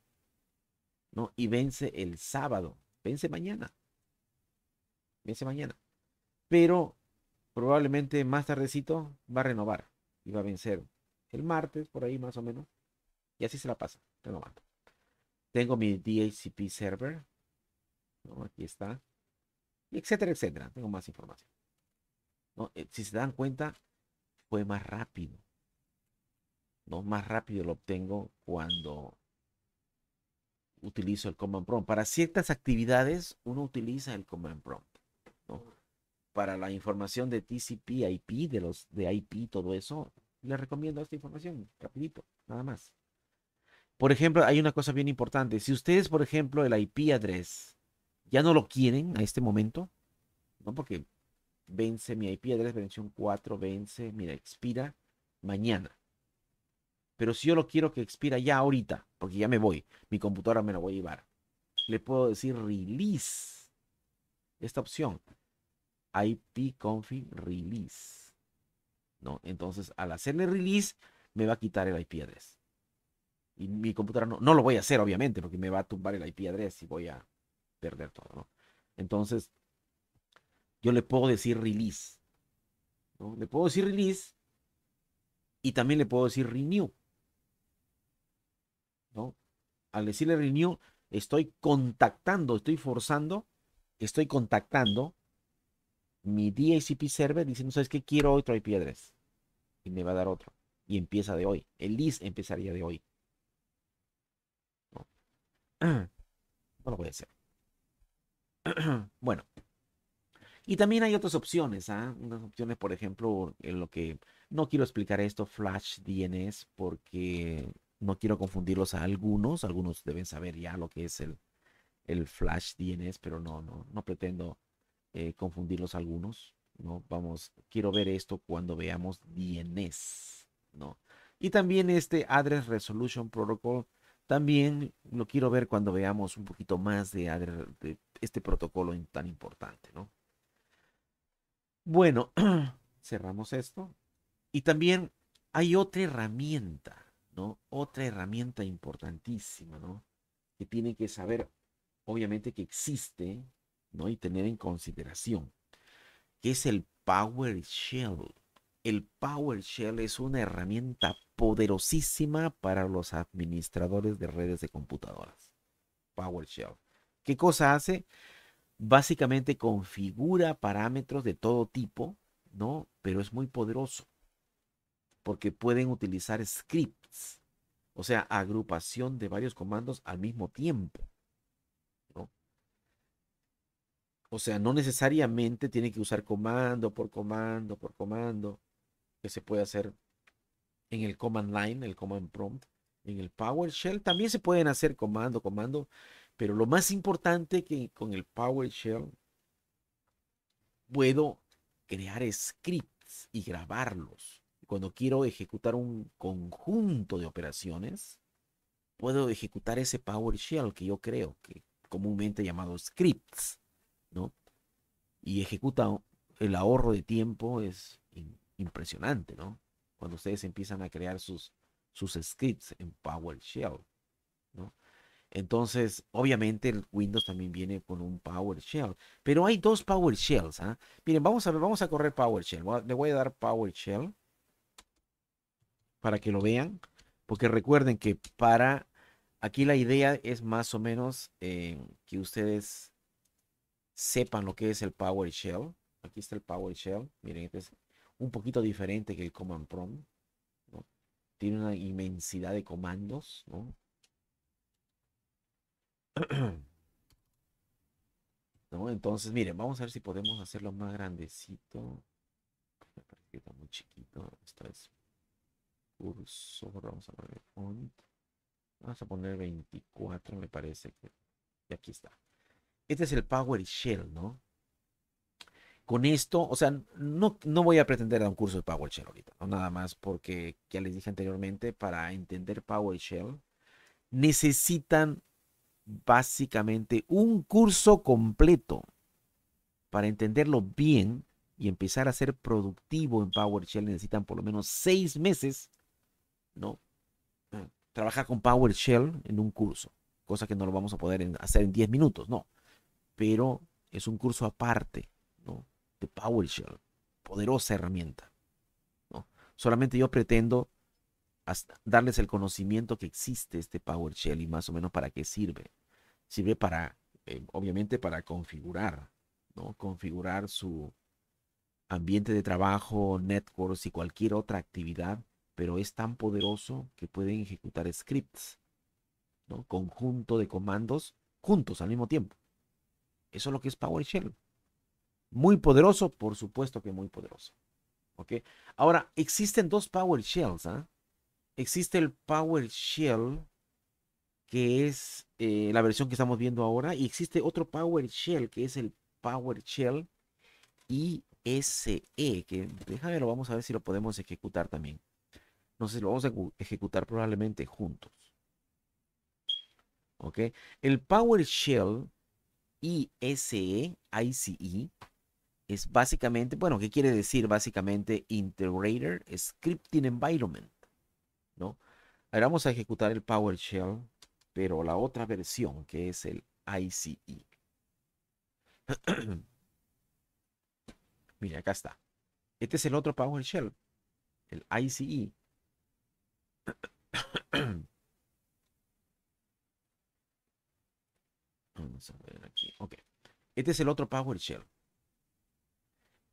¿no? Y vence el sábado. Vence mañana. Vence mañana pero probablemente más tardecito va a renovar y va a vencer el martes, por ahí más o menos. Y así se la pasa, renovando. Tengo mi DHCP server. Aquí está. Y etcétera, etcétera. Tengo más información. Eh, si se dan cuenta, fue más rápido. ¿no? Más rápido lo obtengo cuando utilizo el command prompt. Para ciertas actividades, uno utiliza el command prompt. ¿no? para la información de TCP, IP, de los de IP, todo eso, les recomiendo esta información, rapidito, nada más. Por ejemplo, hay una cosa bien importante. Si ustedes, por ejemplo, el IP address ya no lo quieren a este momento, ¿no? Porque vence mi IP address, un 4, vence, mira, expira mañana. Pero si yo lo quiero que expira ya ahorita, porque ya me voy, mi computadora me la voy a llevar, le puedo decir release esta opción. IP config release. ¿no? Entonces, al hacerle release, me va a quitar el IP address. Y mi computadora no, no lo voy a hacer, obviamente, porque me va a tumbar el IP address y voy a perder todo. ¿no? Entonces, yo le puedo decir release. ¿no? Le puedo decir release y también le puedo decir renew. ¿no? Al decirle renew, estoy contactando, estoy forzando, estoy contactando mi DHCP server no ¿sabes qué? Quiero otro trae Piedras. Y me va a dar otro. Y empieza de hoy. El list empezaría de hoy. No, (clears throat) lo voy a hacer. (clears throat) Bueno. Y también hay otras opciones, ¿ah? Unas opciones, por ejemplo, en lo que no quiero explicar esto, Flash DNS, porque no quiero confundirlos a algunos. Algunos deben saber ya lo que es el, el Flash DNS, pero no, no, no pretendo eh, confundirlos algunos, ¿no? Vamos, quiero ver esto cuando veamos DNS, ¿no? Y también este Address Resolution Protocol, también lo quiero ver cuando veamos un poquito más de, de este protocolo tan importante, ¿no? Bueno, (clears throat) cerramos esto. Y también hay otra herramienta, ¿no? Otra herramienta importantísima, ¿no? Que tienen que saber, obviamente, que existe, y tener en consideración, que es el PowerShell. El PowerShell es una herramienta poderosísima para los administradores de redes de computadoras. PowerShell. ¿Qué cosa hace? Básicamente configura parámetros de todo tipo, ¿no? Pero es muy poderoso porque pueden utilizar scripts, o sea, agrupación de varios comandos al mismo tiempo. O sea, no necesariamente tiene que usar comando por comando por comando, que se puede hacer en el command line, el command prompt, en el PowerShell. También se pueden hacer comando, comando, pero lo más importante que con el PowerShell puedo crear scripts y grabarlos. Cuando quiero ejecutar un conjunto de operaciones, puedo ejecutar ese PowerShell que yo creo, que comúnmente llamado scripts. ¿no? Y ejecuta el ahorro de tiempo es impresionante, ¿no? Cuando ustedes empiezan a crear sus, sus scripts en PowerShell, ¿no? Entonces, obviamente, el Windows también viene con un PowerShell. Pero hay dos PowerShells. ¿ah? Miren, vamos a ver, vamos a correr PowerShell. Le voy a dar PowerShell para que lo vean. Porque recuerden que para aquí la idea es más o menos eh, que ustedes sepan lo que es el PowerShell. Aquí está el PowerShell. Miren, este es un poquito diferente que el Command Prompt. Tiene una inmensidad de comandos. (clears throat) Entonces, miren, vamos a ver si podemos hacerlo más grandecito. Me parece que está muy chiquito. Esto es cursor. Vamos a poner font. Vamos a poner 24, me parece que. Y aquí está. Este es el PowerShell, ¿no? Con esto, o sea, no, no voy a pretender dar un curso de PowerShell ahorita, nada más porque ya les dije anteriormente, para entender PowerShell necesitan básicamente un curso completo para entenderlo bien y empezar a ser productivo en PowerShell necesitan por lo menos seis meses, ¿no? Eh, trabajar con PowerShell en un curso, cosa que no lo vamos a poder hacer en diez minutos, no pero es un curso aparte ¿no? de PowerShell, poderosa herramienta. ¿no? Solamente yo pretendo darles el conocimiento que existe este PowerShell y más o menos para qué sirve. Sirve para, eh, obviamente, para configurar, ¿no? configurar su ambiente de trabajo, networks y cualquier otra actividad, pero es tan poderoso que pueden ejecutar scripts, ¿no? conjunto de comandos juntos al mismo tiempo. Eso es lo que es PowerShell. Muy poderoso, por supuesto que muy poderoso. ¿Ok? Ahora, existen dos PowerShells. ¿ah? Existe el PowerShell, que es eh, la versión que estamos viendo ahora, y existe otro PowerShell, que es el PowerShell ISE, que déjame, lo vamos a ver si lo podemos ejecutar también. No sé, lo vamos a ejecutar probablemente juntos. ¿Ok? El PowerShell ISE, ICE, es básicamente, bueno, ¿qué quiere decir básicamente Integrator Scripting Environment? ¿No? Ahora vamos a ejecutar el PowerShell, pero la otra versión que es el ICE. (clears throat) Mira, acá está. Este es el otro PowerShell, el ICE. (clears throat) (clears throat) Ok. Este es el otro PowerShell.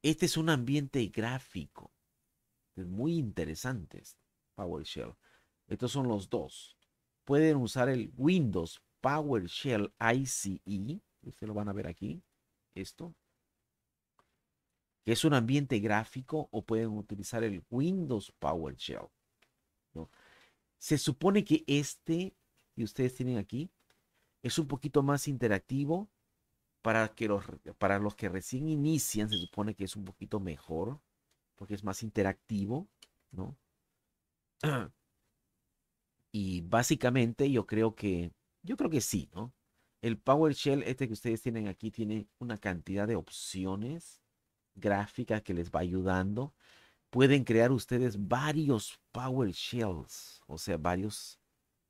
Este es un ambiente gráfico. Es muy interesante este PowerShell. Estos son los dos. Pueden usar el Windows PowerShell ICE. Ustedes lo van a ver aquí. Esto. Que es un ambiente gráfico. O pueden utilizar el Windows PowerShell. ¿no? Se supone que este que ustedes tienen aquí es un poquito más interactivo. Para, que los, para los que recién inician, se supone que es un poquito mejor, porque es más interactivo, ¿no? (clears throat) Y básicamente yo creo que, yo creo que sí, ¿no? El PowerShell, este que ustedes tienen aquí, tiene una cantidad de opciones gráficas que les va ayudando. Pueden crear ustedes varios PowerShells, o sea, varios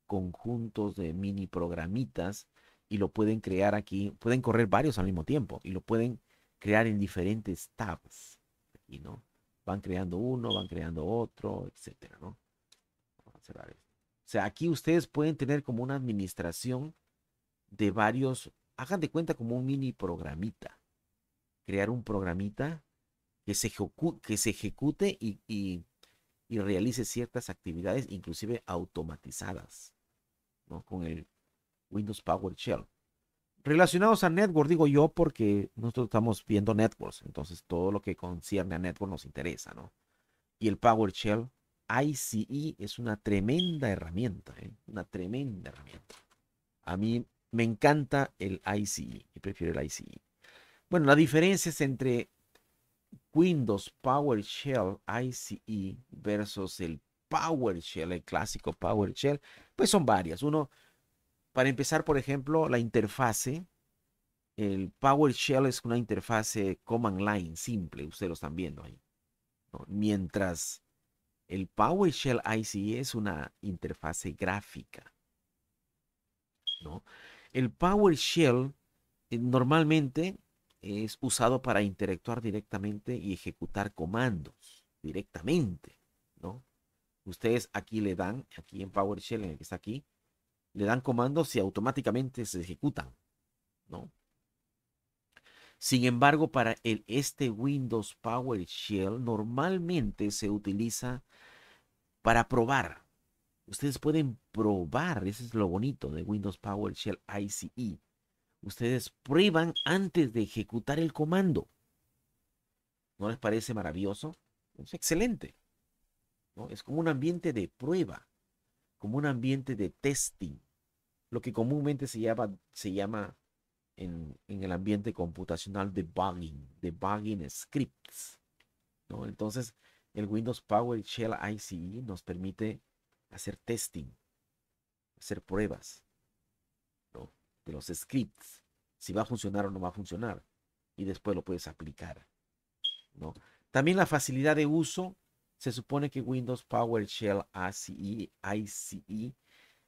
conjuntos de mini programitas y lo pueden crear aquí. Pueden correr varios al mismo tiempo y lo pueden crear en diferentes tabs. Aquí, ¿no? Van creando uno, van creando otro, etcétera, ¿no? O sea, aquí ustedes pueden tener como una administración de varios, hagan de cuenta como un mini programita. Crear un programita que se, que se ejecute y, y realice ciertas actividades, inclusive automatizadas con el Windows PowerShell. Relacionados a network, digo yo, porque nosotros estamos viendo networks, entonces todo lo que concierne a network nos interesa, ¿no? Y el PowerShell ICE es una tremenda herramienta, ¿eh? una tremenda herramienta. A mí me encanta el ICE, y prefiero el ICE. Bueno, la diferencia es entre Windows PowerShell ICE versus el PowerShell, el clásico PowerShell, pues son varias. Uno, para empezar, por ejemplo, la interfase. El PowerShell es una interfase command line simple, ustedes lo están viendo ahí. Mientras el PowerShell ICE es una interfase gráfica. El PowerShell eh, normalmente es usado para interactuar directamente y ejecutar comandos directamente, ¿no? Ustedes aquí le dan, aquí en PowerShell, en el que está aquí, le dan comandos y automáticamente se ejecutan, ¿no? Sin embargo, para el, este Windows PowerShell normalmente se utiliza para probar. Ustedes pueden probar, ese es lo bonito de Windows PowerShell ICE. Ustedes prueban antes de ejecutar el comando. ¿No les parece maravilloso? Es excelente. Es como un ambiente de prueba, como un ambiente de testing, lo que comúnmente se llama, se llama en, el ambiente computacional debugging, debugging scripts. Entonces, el Windows PowerShell ICE nos permite hacer testing, hacer pruebas de los scripts, si va a funcionar o no va a funcionar, y después lo puedes aplicar. También la facilidad de uso se supone que Windows PowerShell ACE, ICE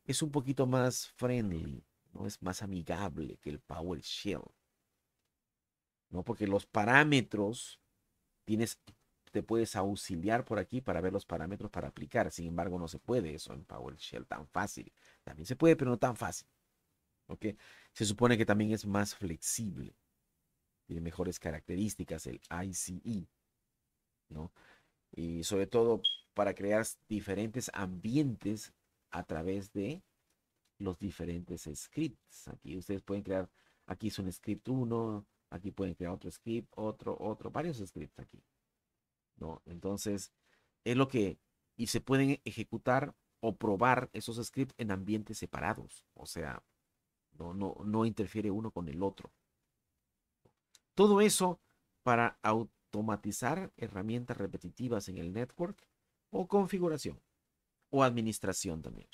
es un poquito más friendly, ¿no? es más amigable que el PowerShell. ¿no? Porque los parámetros tienes, te puedes auxiliar por aquí para ver los parámetros para aplicar. Sin embargo, no se puede eso en PowerShell tan fácil. También se puede, pero no tan fácil. ¿ok? Se supone que también es más flexible. Tiene mejores características el ICE. ¿no? y sobre todo para crear diferentes ambientes a través de los diferentes scripts. Aquí ustedes pueden crear, aquí es un script uno, aquí pueden crear otro script, otro, otro, varios scripts aquí. ¿no? Entonces, es lo que, y se pueden ejecutar o probar esos scripts en ambientes separados. O sea, no, no, no interfiere uno con el otro. Todo eso para auto automatizar herramientas repetitivas en el network o configuración o administración también.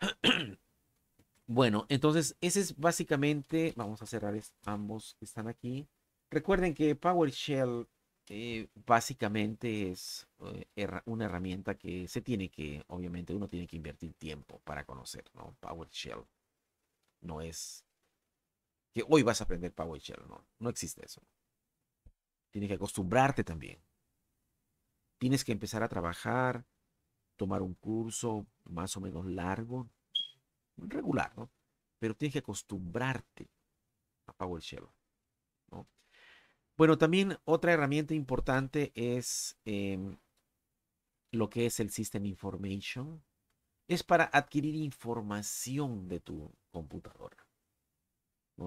(clears throat) Bueno, entonces ese es básicamente, vamos a cerrar ambos que están aquí. Recuerden que PowerShell eh, básicamente es eh, una herramienta que se tiene que, obviamente uno tiene que invertir tiempo para conocer, ¿no? PowerShell no es que hoy vas a aprender PowerShell. No, no existe eso. Tienes que acostumbrarte también. Tienes que empezar a trabajar, tomar un curso más o menos largo, regular, ¿no? Pero tienes que acostumbrarte a PowerShell. ¿no? Bueno, también otra herramienta importante es em, lo que es el System Information. Es para adquirir información de tu computadora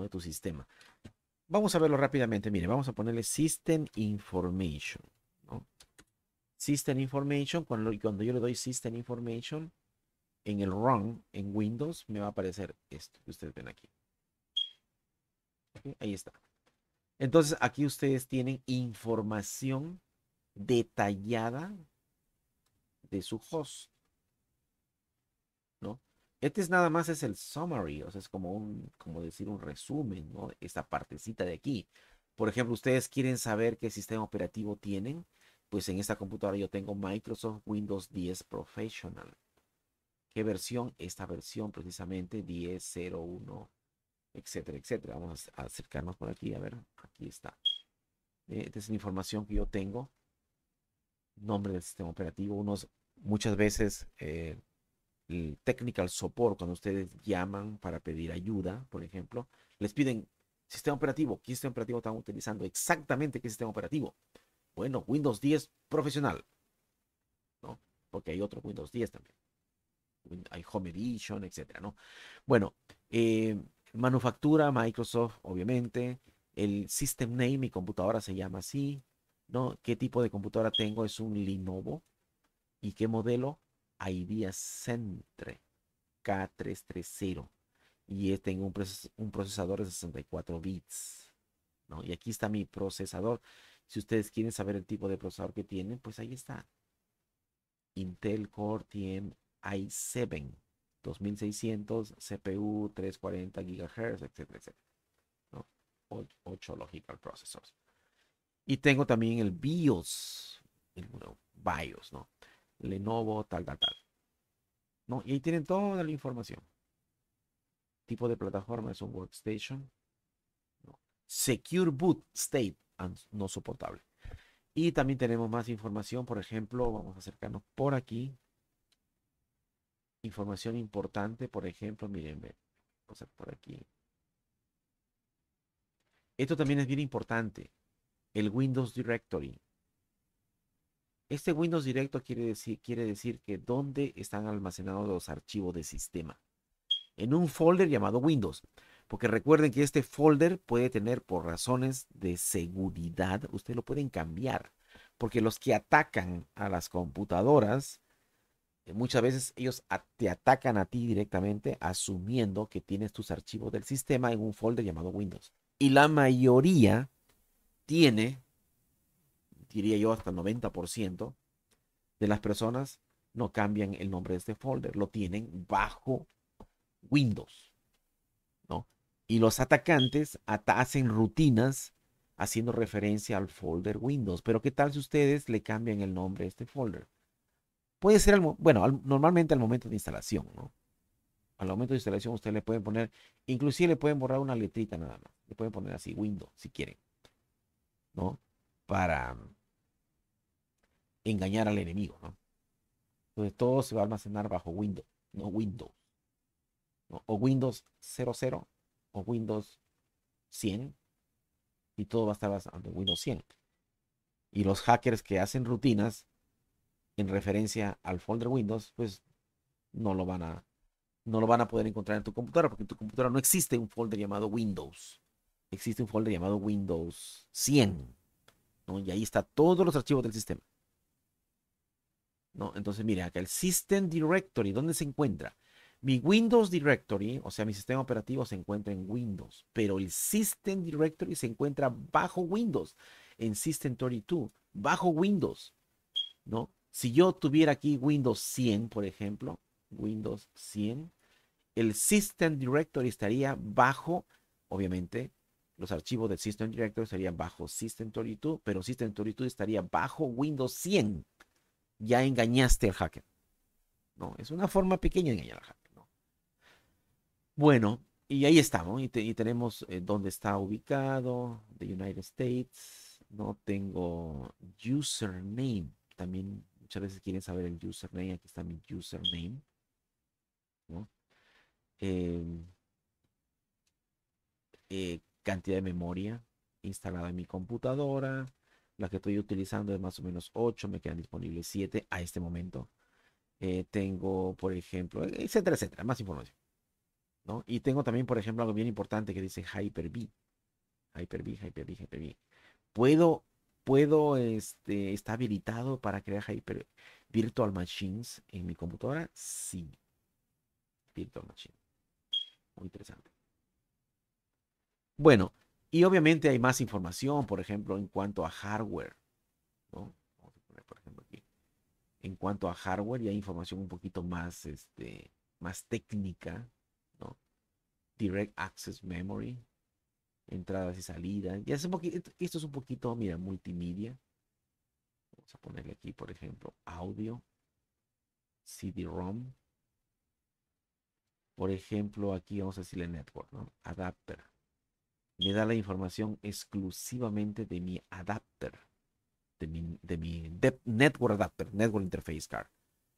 de tu sistema. Vamos a verlo rápidamente. Mire, vamos a ponerle System Information. ¿no? System Information, cuando, yo le doy System Information, en el Run, en Windows, me va a aparecer esto que ustedes ven aquí. Ahí está. Entonces, aquí ustedes tienen información detallada de su host. ¿no? Este es nada más es el summary, o sea, es como un, como decir un resumen, ¿no? Esta partecita de aquí. Por ejemplo, ustedes quieren saber qué sistema operativo tienen, pues en esta computadora yo tengo Microsoft Windows 10 Professional. ¿Qué versión? Esta versión precisamente 10.01, etcétera, etcétera. Vamos a acercarnos por aquí, a ver, aquí está. Eh, esta es la información que yo tengo. Nombre del sistema operativo. Unos, muchas veces eh, el eh, technical support, cuando ustedes llaman para pedir ayuda, por ejemplo, les piden sistema operativo, qué sistema operativo están utilizando, exactamente qué sistema operativo. Bueno, Windows 10 profesional, ¿no? Porque hay otro Windows 10 también. Hay Home Edition, etcétera, ¿no? Bueno, eh, manufactura, Microsoft, obviamente. El system name, mi computadora se llama así, ¿no? ¿Qué tipo de computadora tengo? Es un Lenovo. ¿Y qué modelo? IDEA Centre K330 y tengo un, procesador de 64 bits. ¿no? Y aquí está mi procesador. Si ustedes quieren saber el tipo de procesador que tienen, pues ahí está. Intel Core TM i7 2600 CPU 340 GHz, etc, etcétera. ¿no? 8 logical processors. Y tengo también el BIOS, el BIOS, ¿no? Lenovo, tal, tal, tal. ¿No? Y ahí tienen toda la información. Tipo de plataforma es un workstation. Secure Boot State no soportable. Y también tenemos más información, por ejemplo, vamos a acercarnos por aquí. Información importante, por ejemplo, miren, vamos por aquí. Esto también es bien importante. El Windows Directory. Este Windows directo quiere decir, quiere decir que dónde están almacenados los archivos de sistema. En un folder llamado Windows. Porque recuerden que este folder puede tener, por razones de seguridad, ustedes lo pueden cambiar. Porque los que atacan a las computadoras, eh, muchas veces ellos te atacan a ti directamente asumiendo que tienes tus archivos del sistema en un folder llamado Windows. Y la mayoría tiene diría yo hasta 90% de las personas no cambian el nombre de este folder, lo tienen bajo Windows, ¿no? Y los atacantes hacen rutinas haciendo referencia al folder Windows, pero ¿qué tal si ustedes le cambian el nombre a este folder? Puede ser, bueno, normalmente al momento de instalación, ¿no? Al momento de instalación ustedes le pueden poner, inclusive le pueden borrar una letrita nada más, le pueden poner así Windows si quieren, ¿no? Para, engañar al enemigo, ¿no? Entonces todo se va a almacenar bajo Windows, no Windows. O Windows 00 o Windows 100 y todo va a estar basado en Windows 100. Y los hackers que hacen rutinas en referencia al folder Windows, pues no lo van a no lo van a poder encontrar en tu computadora porque en tu computadora no existe un folder llamado Windows. Existe un folder llamado Windows 100. Y ahí está todos los archivos del sistema. ¿no? Entonces, mire, acá el System Directory, ¿dónde se encuentra? Mi Windows Directory, o sea, mi sistema operativo se encuentra en Windows, pero el System Directory se encuentra bajo Windows, en System 32, bajo Windows, ¿no? Si yo tuviera aquí Windows 100, por ejemplo, Windows 100, el System Directory estaría bajo, obviamente, los archivos del System Directory estarían bajo System 32, pero System 32 estaría bajo Windows 100 ya engañaste al hacker. No, es una forma pequeña de engañar al hacker. ¿no? Bueno, y ahí estamos. Y, y tenemos eh, dónde está ubicado, the United States. No tengo username. También muchas veces quieren saber el username. Aquí está mi username. ¿no? Em, eh, cantidad de memoria instalada en mi computadora. La que estoy utilizando es más o menos 8, me quedan disponibles 7 a este momento. Eh, tengo, por ejemplo, etcétera, etcétera, más información. ¿no? Y tengo también, por ejemplo, algo bien importante que dice Hyper-V. Hyper-V, Hyper-V, Hyper-V. Puedo, puedo, este, está habilitado para crear Hyper Virtual Machines en mi computadora. Sí. Virtual Machine. Muy interesante. Bueno, y obviamente hay más información, por ejemplo, en cuanto a hardware. Vamos a poner, por ejemplo, aquí. En cuanto a hardware, ya hay información un poquito más, este, más técnica. ¿no? Direct Access Memory. Entradas y salidas. Y es esto es un poquito, mira, multimedia. Vamos a ponerle aquí, por ejemplo, audio. CD-ROM. Por ejemplo, aquí vamos a decirle network, ¿no? Adapter me da la información exclusivamente de mi adapter, de mi, network adapter, network interface card.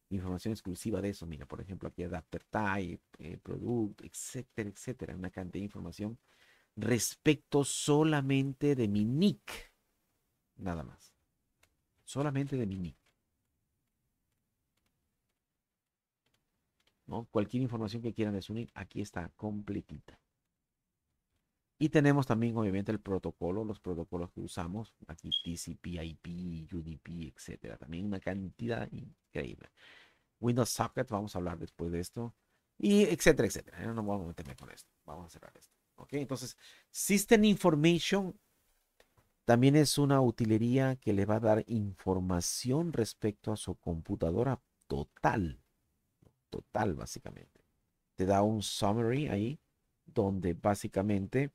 Información exclusiva de eso, mira, por ejemplo, aquí adapter type, eh, product, etcétera, etcétera. Una cantidad de información respecto solamente de mi nick. Nada más. Solamente de mi nick. ¿No? Cualquier información que quieran desunir, aquí está completita. Y tenemos también, obviamente, el protocolo, los protocolos que usamos, aquí TCP, IP, UDP, etcétera. También una cantidad increíble. Windows Socket, vamos a hablar después de esto, y etcétera, etcétera. ¿eh? No voy a meterme con esto. Vamos a cerrar esto. Ok, entonces, System Information también es una utilería que le va a dar información respecto a su computadora total. Total, básicamente. Te da un summary ahí, donde básicamente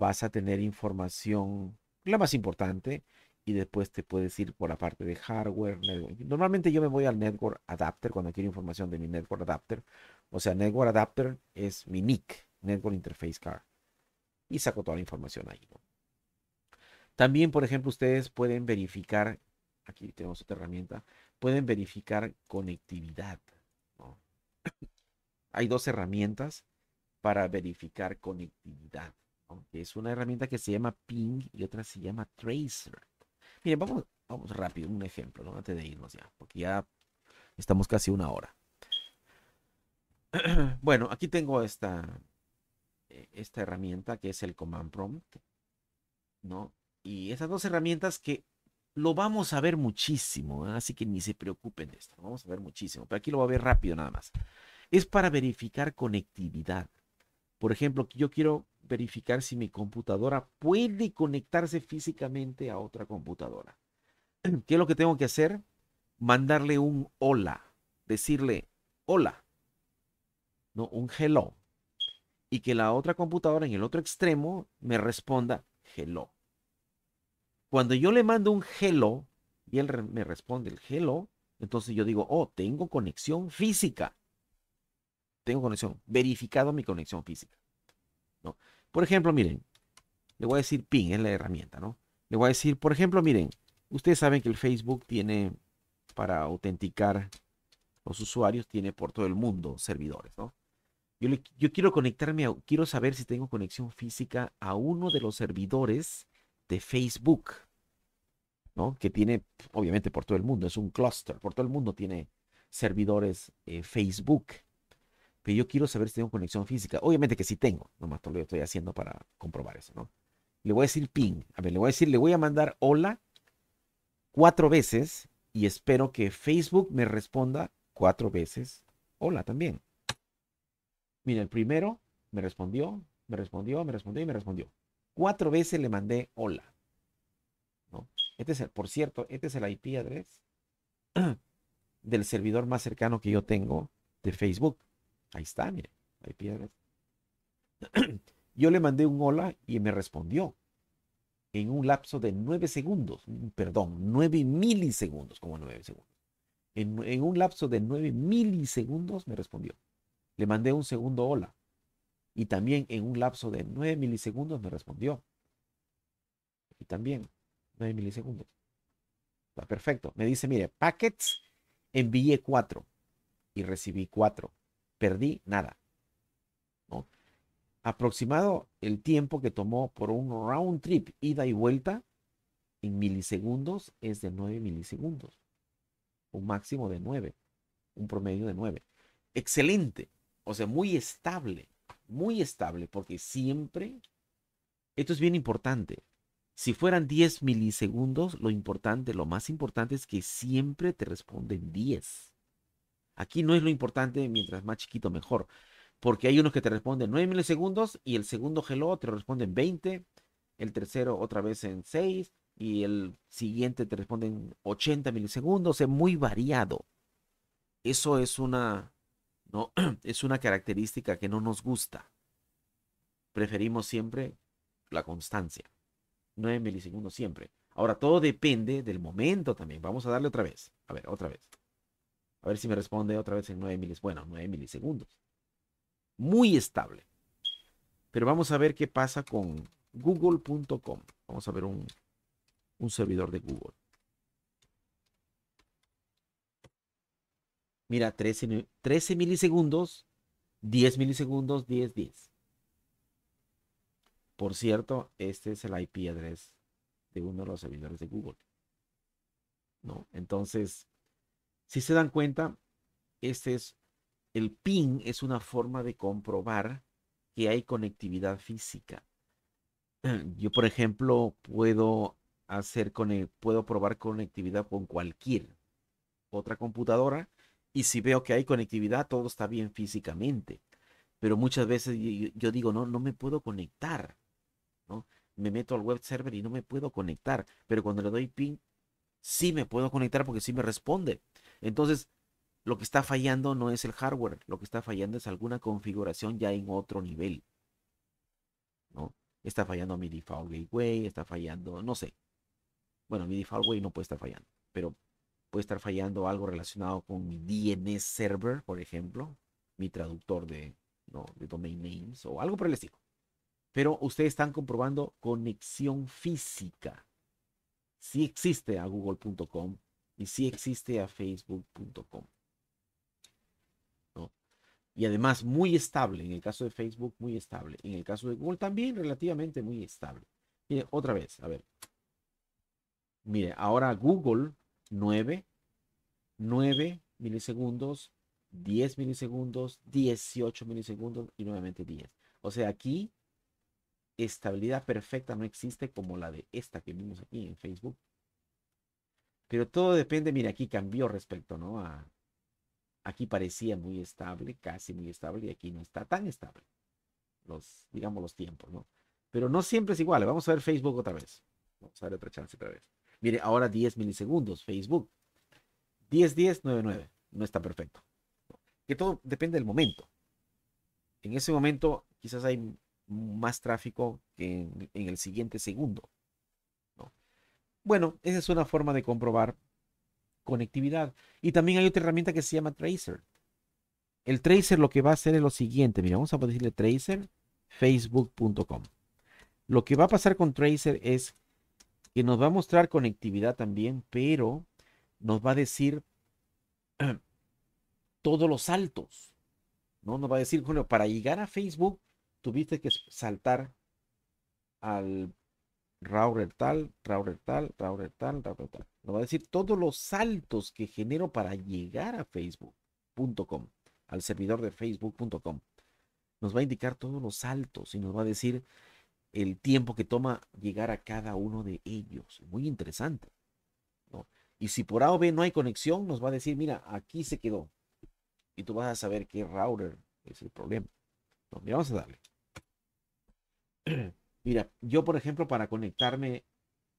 vas a tener información, la más importante, y después te puedes ir por la parte de hardware. Normalmente yo me voy al network adapter cuando quiero información de mi network adapter. O sea, network adapter es mi NIC, network interface card. Y saco toda la información ahí. También, por ejemplo, ustedes pueden verificar, aquí tenemos otra herramienta, pueden verificar conectividad. Hay dos herramientas para verificar conectividad es una herramienta que se llama Ping y otra se llama Tracer. Miren, vamos, vamos rápido, un ejemplo, ¿no? Antes de irnos ya, porque ya estamos casi una hora. (clears throat) Bueno, aquí tengo esta, eh, esta herramienta que es el Command Prompt, ¿no? Y esas dos herramientas que lo vamos a ver muchísimo, ¿eh? así que ni se preocupen de esto, lo vamos a ver muchísimo, pero aquí lo voy a ver rápido nada más. Es para verificar conectividad. Por ejemplo, yo quiero verificar si mi computadora puede conectarse físicamente a otra computadora. (clears throat) ¿Qué es lo que tengo que hacer? Mandarle un hola, decirle hola, no un hello, y que la otra computadora en el otro extremo me responda hello. Cuando yo le mando un hello y él me responde el hello, entonces yo digo, oh, tengo conexión física. Tengo conexión, verificado mi conexión física. ¿no? Por ejemplo, miren, le voy a decir ping, es la herramienta, ¿no? Le voy a decir, por ejemplo, miren, ustedes saben que el Facebook tiene, para autenticar los usuarios, tiene por todo el mundo servidores, ¿no? Yo, quiero conectarme, quiero saber si tengo conexión física a uno de los servidores de Facebook, ¿no? Que tiene, obviamente, por todo el mundo, es un cluster, por todo el mundo tiene servidores eh, Facebook pero yo quiero saber si tengo conexión física. Obviamente que sí tengo, nomás todo lo estoy haciendo para comprobar eso, ¿no? Le voy a decir ping, a ver, le voy a decir, le voy a mandar hola cuatro veces y espero que Facebook me responda cuatro veces hola también. Mira, el primero me respondió, me respondió, me respondió y me respondió. Cuatro veces le mandé hola. ¿No? Este es el, por cierto, este es el IP address (clears throat) del servidor más cercano que yo tengo de Facebook Ahí está, mire, hay piedras. (clears throat) Yo le mandé un hola y me respondió en un lapso de nueve segundos, mm, perdón, nueve milisegundos, como nueve segundos. En, en un lapso de nueve milisegundos me respondió. Le mandé un segundo hola y también en un lapso de nueve milisegundos me respondió. Y también nueve milisegundos. Está perfecto. Me dice, mire, packets envié cuatro y recibí cuatro perdí nada. Aproximado el tiempo que tomó por un round trip, ida y vuelta, en milisegundos es de 9 milisegundos. Un máximo de 9, un promedio de 9. Excelente, o sea, muy estable, muy estable, porque siempre, esto es bien importante, si fueran 10 milisegundos, lo importante, lo más importante es que siempre te responden 10. Aquí no es lo importante, mientras más chiquito mejor. Porque hay unos que te responden 9 milisegundos y el segundo hello te responde en 20, el tercero otra vez en 6 y el siguiente te responde en 80 milisegundos. Es muy variado. Eso es una, no, (clears throat) es una característica que no nos gusta. Preferimos siempre la constancia. 9 milisegundos siempre. Ahora, todo depende del momento también. Vamos a darle otra vez. A ver, otra vez. A ver si me responde otra vez en 9 milisegundos. Bueno, 9 milisegundos. Muy estable. Pero vamos a ver qué pasa con google.com. Vamos a ver un, servidor de Google. Mira, 13, 13 milisegundos, 10 milisegundos, 10, 10. Por cierto, este es el IP address de uno de los servidores de Google. ¿No? Entonces, si se dan cuenta, este es el ping es una forma de comprobar que hay conectividad física. (clears throat) Yo, por ejemplo, puedo hacer con puedo probar conectividad con cualquier otra computadora y si veo que hay conectividad, todo está bien físicamente. Pero muchas veces yo, digo, no, no me puedo conectar. ¿no? Me meto al web server y no me puedo conectar. Pero cuando le doy ping, sí me puedo conectar porque sí me responde. Entonces, lo que está fallando no es el hardware, lo que está fallando es alguna configuración ya en otro nivel. ¿no? Está fallando mi default gateway, está fallando, no sé. Bueno, mi default gateway no puede estar fallando, pero puede estar fallando algo relacionado con mi DNS server, por ejemplo, mi traductor de, domain names o algo por el estilo. Pero ustedes están comprobando conexión física. Si existe a google.com y sí existe a facebook.com. Y además muy estable, en el caso de Facebook muy estable, en el caso de Google también relativamente muy estable. Mire, otra vez, a ver. Mire, ahora Google 9, 9 milisegundos, 10 milisegundos, 18 milisegundos y nuevamente 10. O sea, aquí estabilidad perfecta no existe como la de esta que vimos aquí en Facebook pero todo depende, mira, aquí cambió respecto, ¿no? A, aquí parecía muy estable, casi muy estable, y aquí no está tan estable. Los, digamos, los tiempos, ¿no? Pero no siempre es igual. Vamos a ver Facebook otra vez. Vamos a ver otra chance otra vez. Mire, ahora 10 milisegundos, Facebook. 10, 10, 9, 9. No está perfecto. Que todo depende del momento. En ese momento quizás hay más tráfico que en el siguiente segundo. Bueno, esa es una forma de comprobar conectividad. Y también hay otra herramienta que se llama Tracer. El Tracer lo que va a hacer es lo siguiente. Mira, vamos a decirle Tracer facebook.com. Lo que va a pasar con Tracer es que nos va a mostrar conectividad también, pero nos va a decir (clears throat) todos los saltos. ¿no? Nos va a decir, bueno, para llegar a Facebook tuviste que saltar al Router tal, router tal, router tal, router tal. Nos va a decir todos los saltos que genero para llegar a facebook.com, al servidor de facebook.com. Nos va a indicar todos los saltos y nos va a decir el tiempo que toma llegar a cada uno de ellos. Muy interesante. Y si por A o B no hay conexión, nos va a decir, mira, aquí se quedó. Y tú vas a saber qué router es el problema. vamos a darle. (clears throat) Mira, yo por ejemplo para conectarme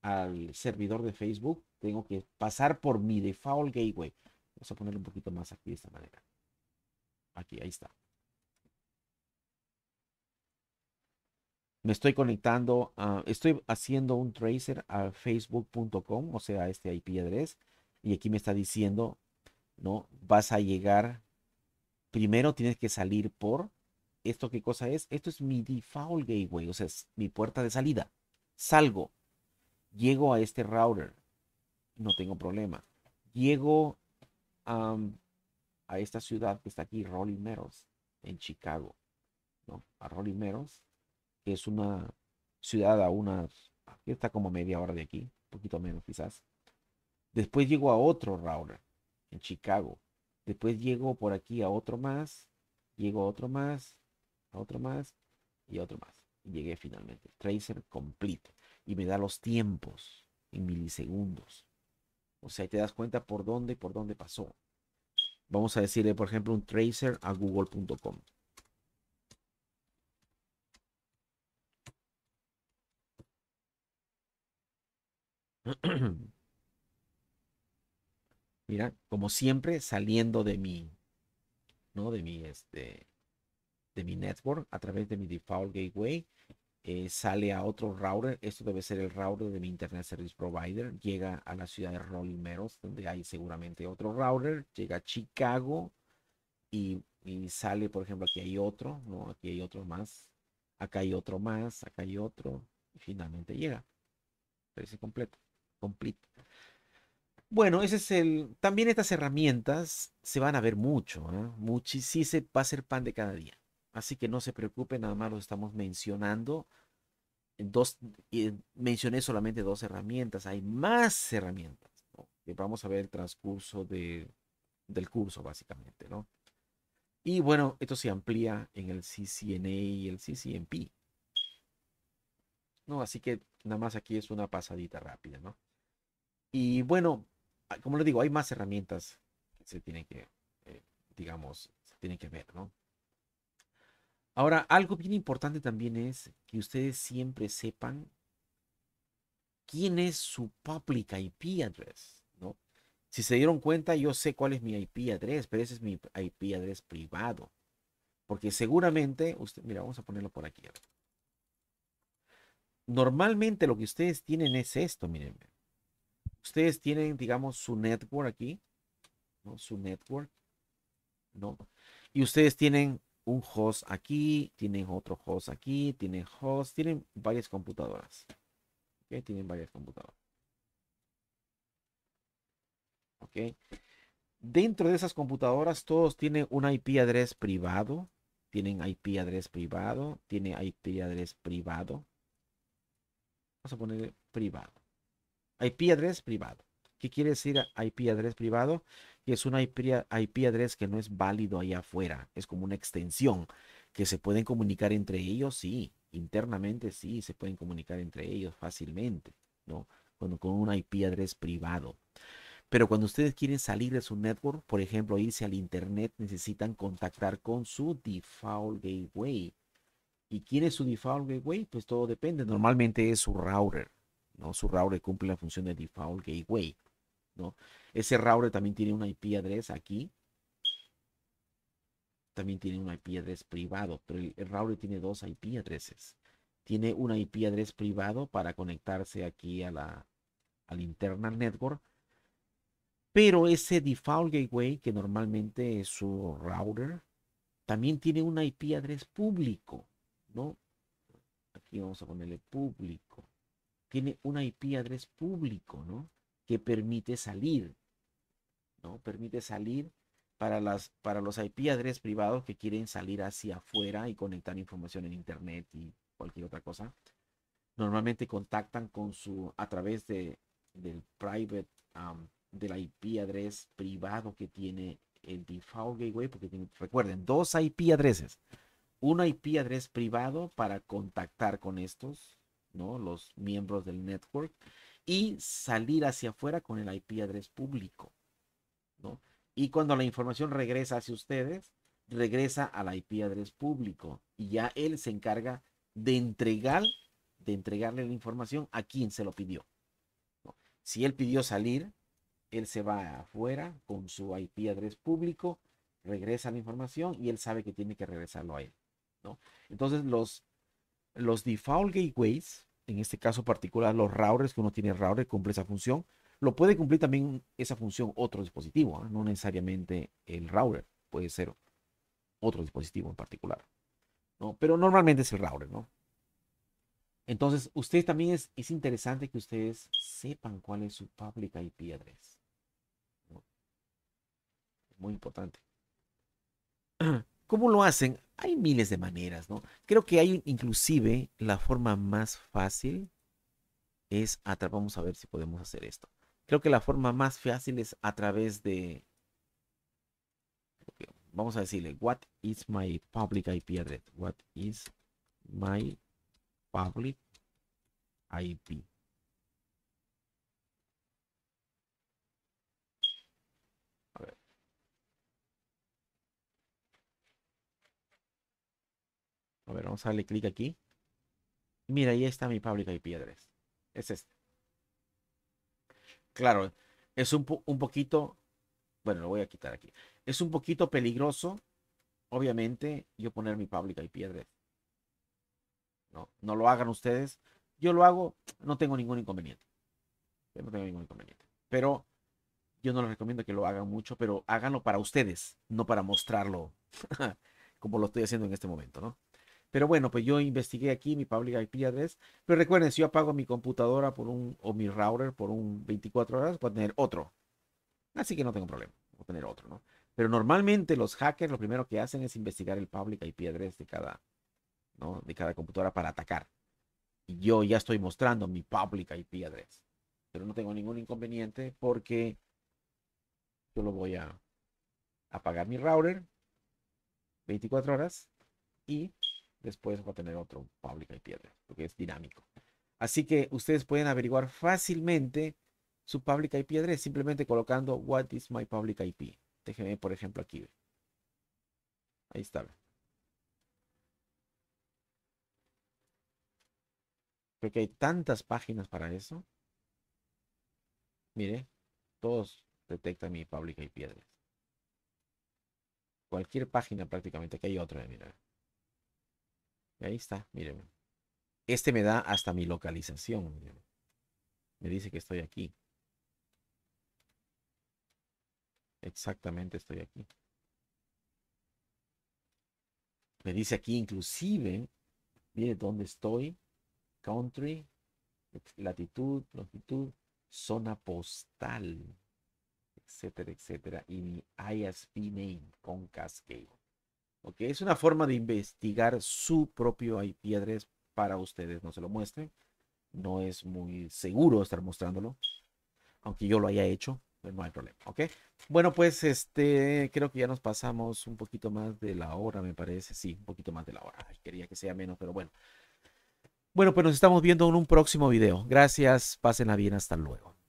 al servidor de Facebook tengo que pasar por mi default gateway. Vamos a ponerlo un poquito más aquí de esta manera. Aquí, ahí está. Me estoy conectando, estoy haciendo un tracer a facebook.com, o sea, a este IP address. Y aquí me está diciendo, ¿no? Vas a llegar, primero tienes que salir por ¿Esto qué cosa es? Esto es mi default gateway, o sea, es mi puerta de salida. Salgo, llego a este router, no tengo problema. Llego a esta ciudad que está aquí, Rolling Meadows, en Chicago, ¿no? A Rolling Meadows, que es una ciudad a unas, está como media hora de aquí, un poquito menos quizás. Después llego a otro router, en Chicago. Después llego por aquí a otro más, llego a otro más, otro más y otro más. Y llegué finalmente. Tracer complete. Y me da los tiempos en milisegundos. O sea, te das cuenta por dónde, y por dónde pasó. Vamos a decirle, por ejemplo, un tracer a google.com. (clears throat) Mira, como siempre, saliendo de mí. ¿no? De mi, este, de mi network a través de mi default gateway. Eh, sale a otro router, esto debe ser el router de mi Internet Service Provider, llega a la ciudad de Rolling Meadows, donde hay seguramente otro router, llega a Chicago y, sale, por ejemplo, aquí hay otro, no, aquí hay otro más, acá hay otro más, acá hay otro, y finalmente llega. Parece completo, completo. Bueno, ese es el. También estas herramientas se van a ver mucho, ¿eh? se va a ser pan de cada día. Así que no se preocupen, nada más lo estamos mencionando. Dos, mencioné solamente dos herramientas, hay más herramientas ¿no? que vamos a ver el transcurso de, del curso, básicamente, ¿no? Y bueno, esto se amplía en el CCNA y el CCNP. ¿No? Así que nada más aquí es una pasadita rápida, ¿no? Y bueno, como les digo, hay más herramientas que se tienen que, eh, digamos, se tienen que ver, ¿no? Ahora, algo bien importante también es que ustedes siempre sepan quién es su public IP address, ¿no? Si se dieron cuenta, yo sé cuál es mi IP address, pero ese es mi IP address privado. Porque seguramente, usted, mira, vamos a ponerlo por aquí. Normalmente lo que ustedes tienen es esto, miren. Ustedes tienen, digamos, su network aquí, ¿no? Su network, ¿no? Y ustedes tienen un host aquí, tienen otro host aquí, tienen host, tienen varias computadoras. Tienen varias computadoras. ¿Ok? Dentro de esas computadoras, todos tienen un IP address privado. Tienen IP address privado. Tiene IP address privado. Vamos a poner privado. IP address privado. ¿Qué quiere decir IP address privado? que es una IP, address que no es válido allá afuera, es como una extensión que se pueden comunicar entre ellos, sí, internamente sí, se pueden comunicar entre ellos fácilmente, ¿no? con un IP address privado. Pero cuando ustedes quieren salir de su network, por ejemplo, irse al internet, necesitan contactar con su default gateway. ¿Y quién es su default gateway? Pues todo depende. Normalmente es su router, ¿no? Su router cumple la función de default gateway. Ese router también tiene una IP address aquí. También tiene una IP address privado, pero el, router tiene dos IP addresses. Tiene una IP address privado para conectarse aquí a la, al internal network. Pero ese default gateway, que normalmente es su router, también tiene una IP address público, ¿no? Aquí vamos a ponerle público. Tiene una IP address público, ¿no? que permite salir, ¿no? Permite salir para, las, para los IP address privados que quieren salir hacia afuera y conectar información en Internet y cualquier otra cosa. Normalmente contactan con su, a través de, del private, del IP address privado que tiene el default gateway, porque recuerden, dos IP addresses. Un IP address privado para contactar con estos, ¿no? Los miembros del network y salir hacia afuera con el IP address público. Y cuando la información regresa hacia ustedes, regresa al IP address público y ya él se encarga de entregar de entregarle la información a quien se lo pidió. Si él pidió salir, él se va afuera con su IP address público, regresa la información y él sabe que tiene que regresarlo a él. ¿no? Entonces los, los default gateways en este caso particular los routers, que uno tiene router, cumple esa función. Lo puede cumplir también esa función otro dispositivo, ¿ah? no necesariamente el router, puede ser otro dispositivo en particular. ¿no? Pero normalmente es el router, ¿no? Entonces, ustedes también es, interesante que ustedes sepan cuál es su public IP address. Muy importante. (clears throat) ¿Cómo lo hacen? Hay miles de maneras, ¿no? Creo que hay inclusive la forma más fácil es a vamos a ver si podemos hacer esto. Creo que la forma más fácil es a través de, vamos a decirle, what is my public IP address? What is my public IP? A ver, vamos a darle clic aquí. Mira, ahí está mi fábrica IP piedras. Es este. Claro, es un, poquito, bueno, lo voy a quitar aquí. Es un poquito peligroso, obviamente, yo poner mi fábrica IP piedras. No, no lo hagan ustedes. Yo lo hago, no tengo ningún inconveniente. no tengo ningún inconveniente. Pero yo no les recomiendo que lo hagan mucho, pero háganlo para ustedes, no para mostrarlo (laughs) como lo estoy haciendo en este momento, ¿no? Pero bueno, pues yo investigué aquí mi public IP address. Pero recuerden, si yo apago mi computadora por un, o mi router por un 24 horas, a tener otro. Así que no tengo problema. a tener otro, ¿no? Pero normalmente los hackers lo primero que hacen es investigar el public IP address de cada, ¿no? de cada computadora para atacar. Y yo ya estoy mostrando mi public IP address. Pero no tengo ningún inconveniente porque yo lo voy a apagar mi router 24 horas y después va a tener otro public IP, porque es dinámico. Así que ustedes pueden averiguar fácilmente su public IP address simplemente colocando what is my public IP. Déjenme, por ejemplo, aquí. Ahí está. Creo que hay tantas páginas para eso. Mire, todos detectan mi public IP address. Cualquier página prácticamente, que hay otra, mira. Ahí está, miren. Este me da hasta mi localización. Me dice que estoy aquí. Exactamente estoy aquí. Me dice aquí inclusive, mire dónde estoy, country, latitud, longitud, zona postal, etcétera, etcétera, y mi ISP name con Cascade es una forma de investigar su propio IP address para ustedes. No se lo muestren. No es muy seguro estar mostrándolo. Aunque yo lo haya hecho, pues, no hay problema. ¿Ok? Bueno, pues este, creo que ya nos pasamos un poquito más de la hora, me parece. Sí, un poquito más de la hora. quería que sea menos, pero bueno. Bueno, pues nos estamos viendo en un próximo video. Gracias, pásenla bien, hasta luego.